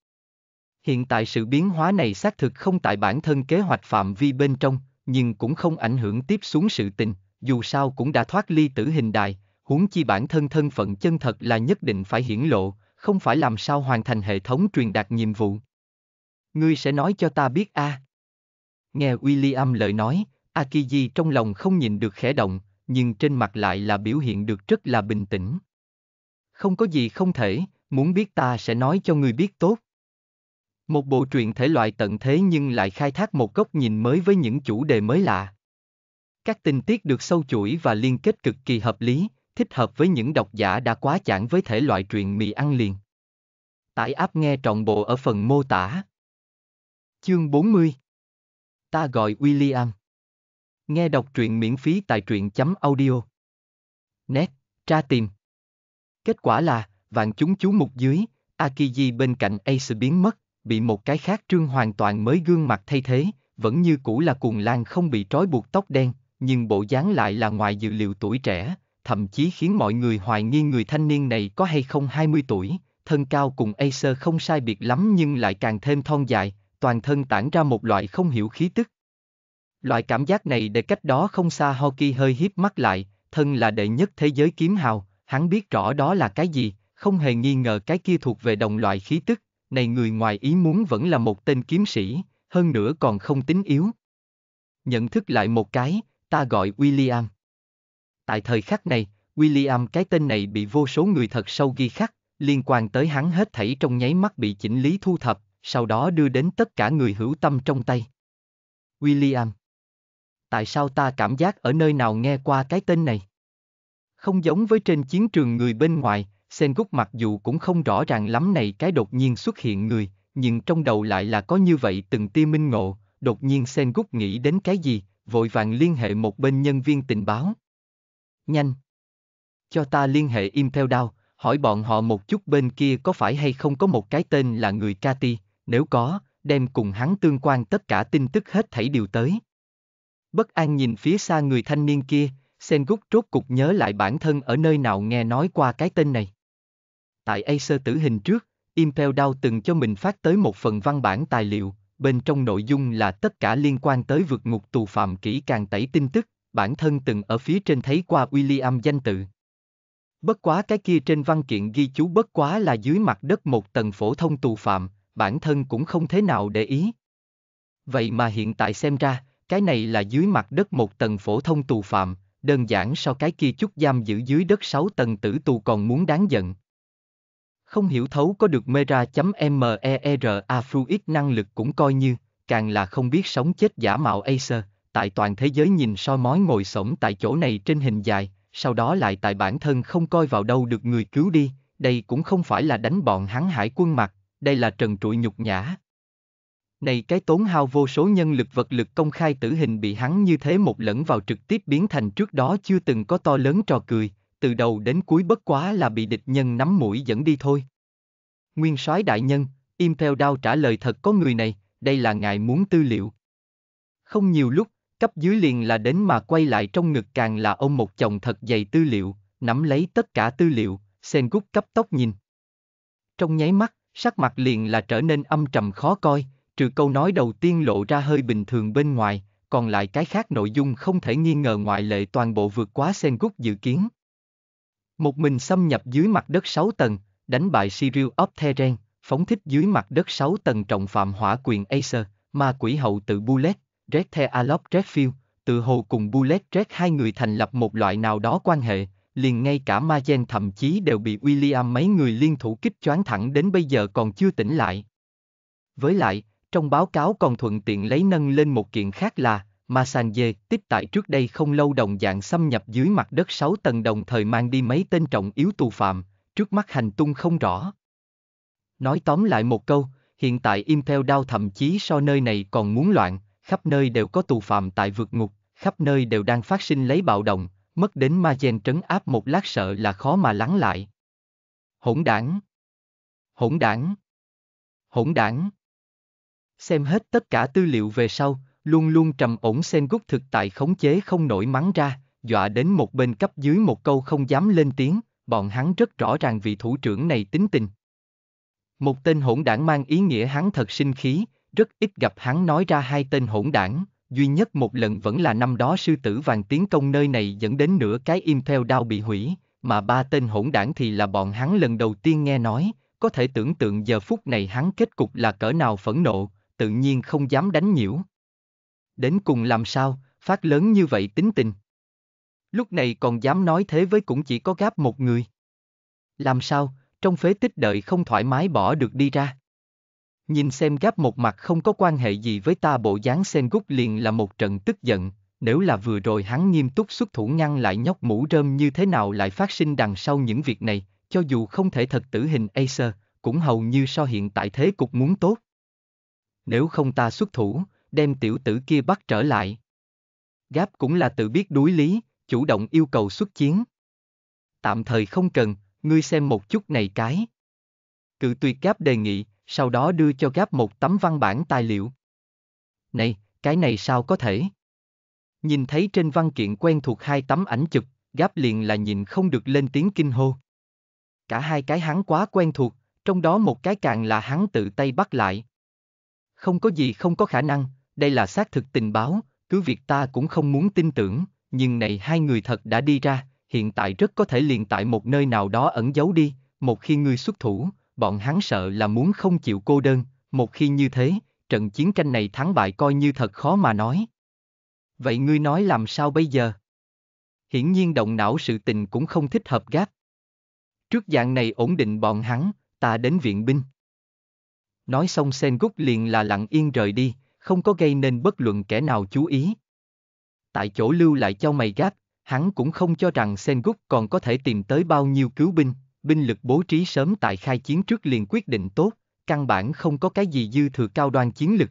Hiện tại sự biến hóa này xác thực không tại bản thân kế hoạch phạm vi bên trong, nhưng cũng không ảnh hưởng tiếp xuống sự tình, dù sao cũng đã thoát ly tử hình đài, huống chi bản thân thân phận chân thật là nhất định phải hiển lộ, không phải làm sao hoàn thành hệ thống truyền đạt nhiệm vụ. Ngươi sẽ nói cho ta biết a. À. Nghe William lời nói, Akiji trong lòng không nhìn được khẽ động, nhưng trên mặt lại là biểu hiện được rất là bình tĩnh không có gì không thể, muốn biết ta sẽ nói cho người biết tốt. Một bộ truyện thể loại tận thế nhưng lại khai thác một góc nhìn mới với những chủ đề mới lạ. Các tình tiết được sâu chuỗi và liên kết cực kỳ hợp lý, thích hợp với những độc giả đã quá chãn với thể loại truyện mì ăn liền. Tải áp nghe trọn bộ ở phần mô tả. Chương 40 Ta gọi William. Nghe đọc truyện miễn phí tại truyện.audio. Net, tra tìm. Kết quả là, vạn chúng chú mục dưới, Akiji bên cạnh Ace biến mất, bị một cái khác trương hoàn toàn mới gương mặt thay thế, vẫn như cũ là cuồng lang không bị trói buộc tóc đen, nhưng bộ dáng lại là ngoài dự liệu tuổi trẻ, thậm chí khiến mọi người hoài nghi người thanh niên này có hay không 20 tuổi, thân cao cùng Acer không sai biệt lắm nhưng lại càng thêm thon dài, toàn thân tản ra một loại không hiểu khí tức. Loại cảm giác này để cách đó không xa Hoki hơi hiếp mắt lại, thân là đệ nhất thế giới kiếm hào, Hắn biết rõ đó là cái gì, không hề nghi ngờ cái kia thuộc về đồng loại khí tức, này người ngoài ý muốn vẫn là một tên kiếm sĩ, hơn nữa còn không tính yếu. Nhận thức lại một cái, ta gọi William. Tại thời khắc này, William cái tên này bị vô số người thật sâu ghi khắc, liên quan tới hắn hết thảy trong nháy mắt bị chỉnh lý thu thập, sau đó đưa đến tất cả người hữu tâm trong tay. William. Tại sao ta cảm giác ở nơi nào nghe qua cái tên này? Không giống với trên chiến trường người bên ngoài, Sengut mặc dù cũng không rõ ràng lắm này cái đột nhiên xuất hiện người, nhưng trong đầu lại là có như vậy từng tia minh ngộ, đột nhiên Sengut nghĩ đến cái gì, vội vàng liên hệ một bên nhân viên tình báo. Nhanh! Cho ta liên hệ im theo đao, hỏi bọn họ một chút bên kia có phải hay không có một cái tên là người Kati, nếu có, đem cùng hắn tương quan tất cả tin tức hết thảy điều tới. Bất an nhìn phía xa người thanh niên kia, Sengut rốt cục nhớ lại bản thân ở nơi nào nghe nói qua cái tên này. Tại Acer tử hình trước, Impel Down từng cho mình phát tới một phần văn bản tài liệu, bên trong nội dung là tất cả liên quan tới vượt ngục tù phạm kỹ càng tẩy tin tức, bản thân từng ở phía trên thấy qua William danh tự. Bất quá cái kia trên văn kiện ghi chú bất quá là dưới mặt đất một tầng phổ thông tù phạm, bản thân cũng không thế nào để ý. Vậy mà hiện tại xem ra, cái này là dưới mặt đất một tầng phổ thông tù phạm, đơn giản so cái kia chút giam giữ dưới đất 6 tầng tử tù còn muốn đáng giận. Không hiểu thấu có được Mera.mera Fruit năng lực cũng coi như, càng là không biết sống chết giả mạo Acer, tại toàn thế giới nhìn soi mói ngồi sổng tại chỗ này trên hình dài, sau đó lại tại bản thân không coi vào đâu được người cứu đi, đây cũng không phải là đánh bọn hắn hải quân mặt, đây là trần trụi nhục nhã. Này cái tốn hao vô số nhân lực vật lực công khai tử hình bị hắn như thế một lẫn vào trực tiếp biến thành trước đó chưa từng có to lớn trò cười, từ đầu đến cuối bất quá là bị địch nhân nắm mũi dẫn đi thôi. Nguyên soái đại nhân, im theo đao trả lời thật có người này, đây là ngài muốn tư liệu. Không nhiều lúc, cấp dưới liền là đến mà quay lại trong ngực càng là ông một chồng thật dày tư liệu, nắm lấy tất cả tư liệu, sen gút cấp tốc nhìn. Trong nháy mắt, sắc mặt liền là trở nên âm trầm khó coi, trừ câu nói đầu tiên lộ ra hơi bình thường bên ngoài, còn lại cái khác nội dung không thể nghi ngờ ngoại lệ toàn bộ vượt quá gút dự kiến. Một mình xâm nhập dưới mặt đất 6 tầng, đánh bại Sirius Opteren, phóng thích dưới mặt đất 6 tầng trọng phạm hỏa quyền Acer, ma quỷ hậu tự Bullet, Red The Alop Redfield, tự hồ cùng Bullet Red hai người thành lập một loại nào đó quan hệ, liền ngay cả ma gen thậm chí đều bị William mấy người liên thủ kích choáng thẳng đến bây giờ còn chưa tỉnh lại. Với lại, trong báo cáo còn thuận tiện lấy nâng lên một kiện khác là, Masanje tiếp tại trước đây không lâu đồng dạng xâm nhập dưới mặt đất 6 tầng đồng thời mang đi mấy tên trọng yếu tù phạm, trước mắt hành tung không rõ. Nói tóm lại một câu, hiện tại im theo đao thậm chí so nơi này còn muốn loạn, khắp nơi đều có tù phạm tại vượt ngục, khắp nơi đều đang phát sinh lấy bạo động, mất đến ma gen trấn áp một lát sợ là khó mà lắng lại. Hỗn đảng! Hỗn đảng! Hỗn đảng! Xem hết tất cả tư liệu về sau, luôn luôn trầm ổn Sengut thực tại khống chế không nổi mắng ra, dọa đến một bên cấp dưới một câu không dám lên tiếng, bọn hắn rất rõ ràng vị thủ trưởng này tính tình. Một tên hỗn đảng mang ý nghĩa hắn thật sinh khí, rất ít gặp hắn nói ra hai tên hỗn đảng, duy nhất một lần vẫn là năm đó sư tử vàng tiến công nơi này dẫn đến nửa cái im theo đao bị hủy, mà ba tên hỗn đảng thì là bọn hắn lần đầu tiên nghe nói, có thể tưởng tượng giờ phút này hắn kết cục là cỡ nào phẫn nộ, tự nhiên không dám đánh nhiễu. Đến cùng làm sao, phát lớn như vậy tính tình. Lúc này còn dám nói thế với cũng chỉ có gáp một người. Làm sao, trong phế tích đợi không thoải mái bỏ được đi ra. Nhìn xem gáp một mặt không có quan hệ gì với ta bộ dáng sen gút liền là một trận tức giận, nếu là vừa rồi hắn nghiêm túc xuất thủ ngăn lại nhóc mũ rơm như thế nào lại phát sinh đằng sau những việc này, cho dù không thể thật tử hình Acer, cũng hầu như so hiện tại thế cục muốn tốt nếu không ta xuất thủ, đem tiểu tử kia bắt trở lại. Gáp cũng là tự biết đuối lý, chủ động yêu cầu xuất chiến. Tạm thời không cần, ngươi xem một chút này cái. Cự tuyệt Gáp đề nghị, sau đó đưa cho Gáp một tấm văn bản tài liệu. Này, cái này sao có thể? Nhìn thấy trên văn kiện quen thuộc hai tấm ảnh chụp, Gáp liền là nhìn không được lên tiếng kinh hô. Cả hai cái hắn quá quen thuộc, trong đó một cái càng là hắn tự tay bắt lại, không có gì không có khả năng, đây là xác thực tình báo, cứ việc ta cũng không muốn tin tưởng, nhưng này hai người thật đã đi ra, hiện tại rất có thể liền tại một nơi nào đó ẩn giấu đi, một khi ngươi xuất thủ, bọn hắn sợ là muốn không chịu cô đơn, một khi như thế, trận chiến tranh này thắng bại coi như thật khó mà nói. Vậy ngươi nói làm sao bây giờ? Hiển nhiên động não sự tình cũng không thích hợp gác, Trước dạng này ổn định bọn hắn, ta đến viện binh. Nói xong Sen Sengoku liền là lặng yên rời đi, không có gây nên bất luận kẻ nào chú ý. Tại chỗ lưu lại cho mày gác, hắn cũng không cho rằng Sen Sengoku còn có thể tìm tới bao nhiêu cứu binh, binh lực bố trí sớm tại khai chiến trước liền quyết định tốt, căn bản không có cái gì dư thừa cao đoan chiến lực.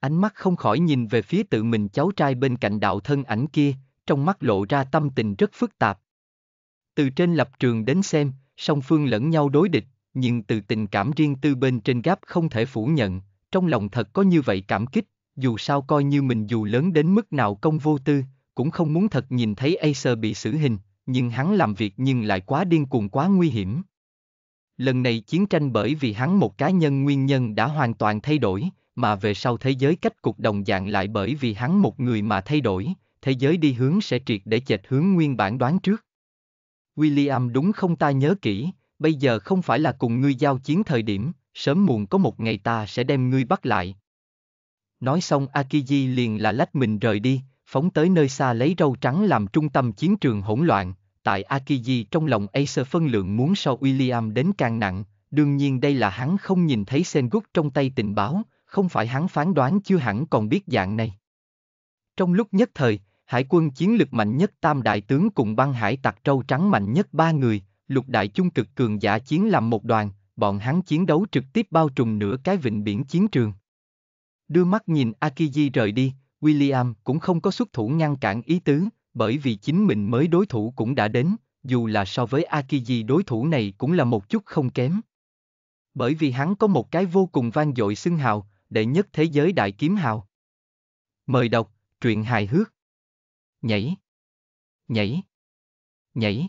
Ánh mắt không khỏi nhìn về phía tự mình cháu trai bên cạnh đạo thân ảnh kia, trong mắt lộ ra tâm tình rất phức tạp. Từ trên lập trường đến xem, song phương lẫn nhau đối địch, nhưng từ tình cảm riêng tư bên trên gáp không thể phủ nhận, trong lòng thật có như vậy cảm kích, dù sao coi như mình dù lớn đến mức nào công vô tư, cũng không muốn thật nhìn thấy Acer bị xử hình, nhưng hắn làm việc nhưng lại quá điên cuồng quá nguy hiểm. Lần này chiến tranh bởi vì hắn một cá nhân nguyên nhân đã hoàn toàn thay đổi, mà về sau thế giới cách cục đồng dạng lại bởi vì hắn một người mà thay đổi, thế giới đi hướng sẽ triệt để chệch hướng nguyên bản đoán trước. William đúng không ta nhớ kỹ, bây giờ không phải là cùng ngươi giao chiến thời điểm, sớm muộn có một ngày ta sẽ đem ngươi bắt lại. Nói xong Akiji liền là lách mình rời đi, phóng tới nơi xa lấy râu trắng làm trung tâm chiến trường hỗn loạn, tại Akiji trong lòng Acer phân lượng muốn so William đến càng nặng, đương nhiên đây là hắn không nhìn thấy Sengut trong tay tình báo, không phải hắn phán đoán chưa hẳn còn biết dạng này. Trong lúc nhất thời, hải quân chiến lực mạnh nhất tam đại tướng cùng băng hải tặc trâu trắng mạnh nhất ba người, lục đại chung cực cường giả chiến làm một đoàn, bọn hắn chiến đấu trực tiếp bao trùm nửa cái vịnh biển chiến trường. Đưa mắt nhìn Akiji rời đi, William cũng không có xuất thủ ngăn cản ý tứ, bởi vì chính mình mới đối thủ cũng đã đến, dù là so với Akiji đối thủ này cũng là một chút không kém. Bởi vì hắn có một cái vô cùng vang dội xưng hào, đệ nhất thế giới đại kiếm hào. Mời đọc, truyện hài hước. Nhảy. Nhảy. Nhảy.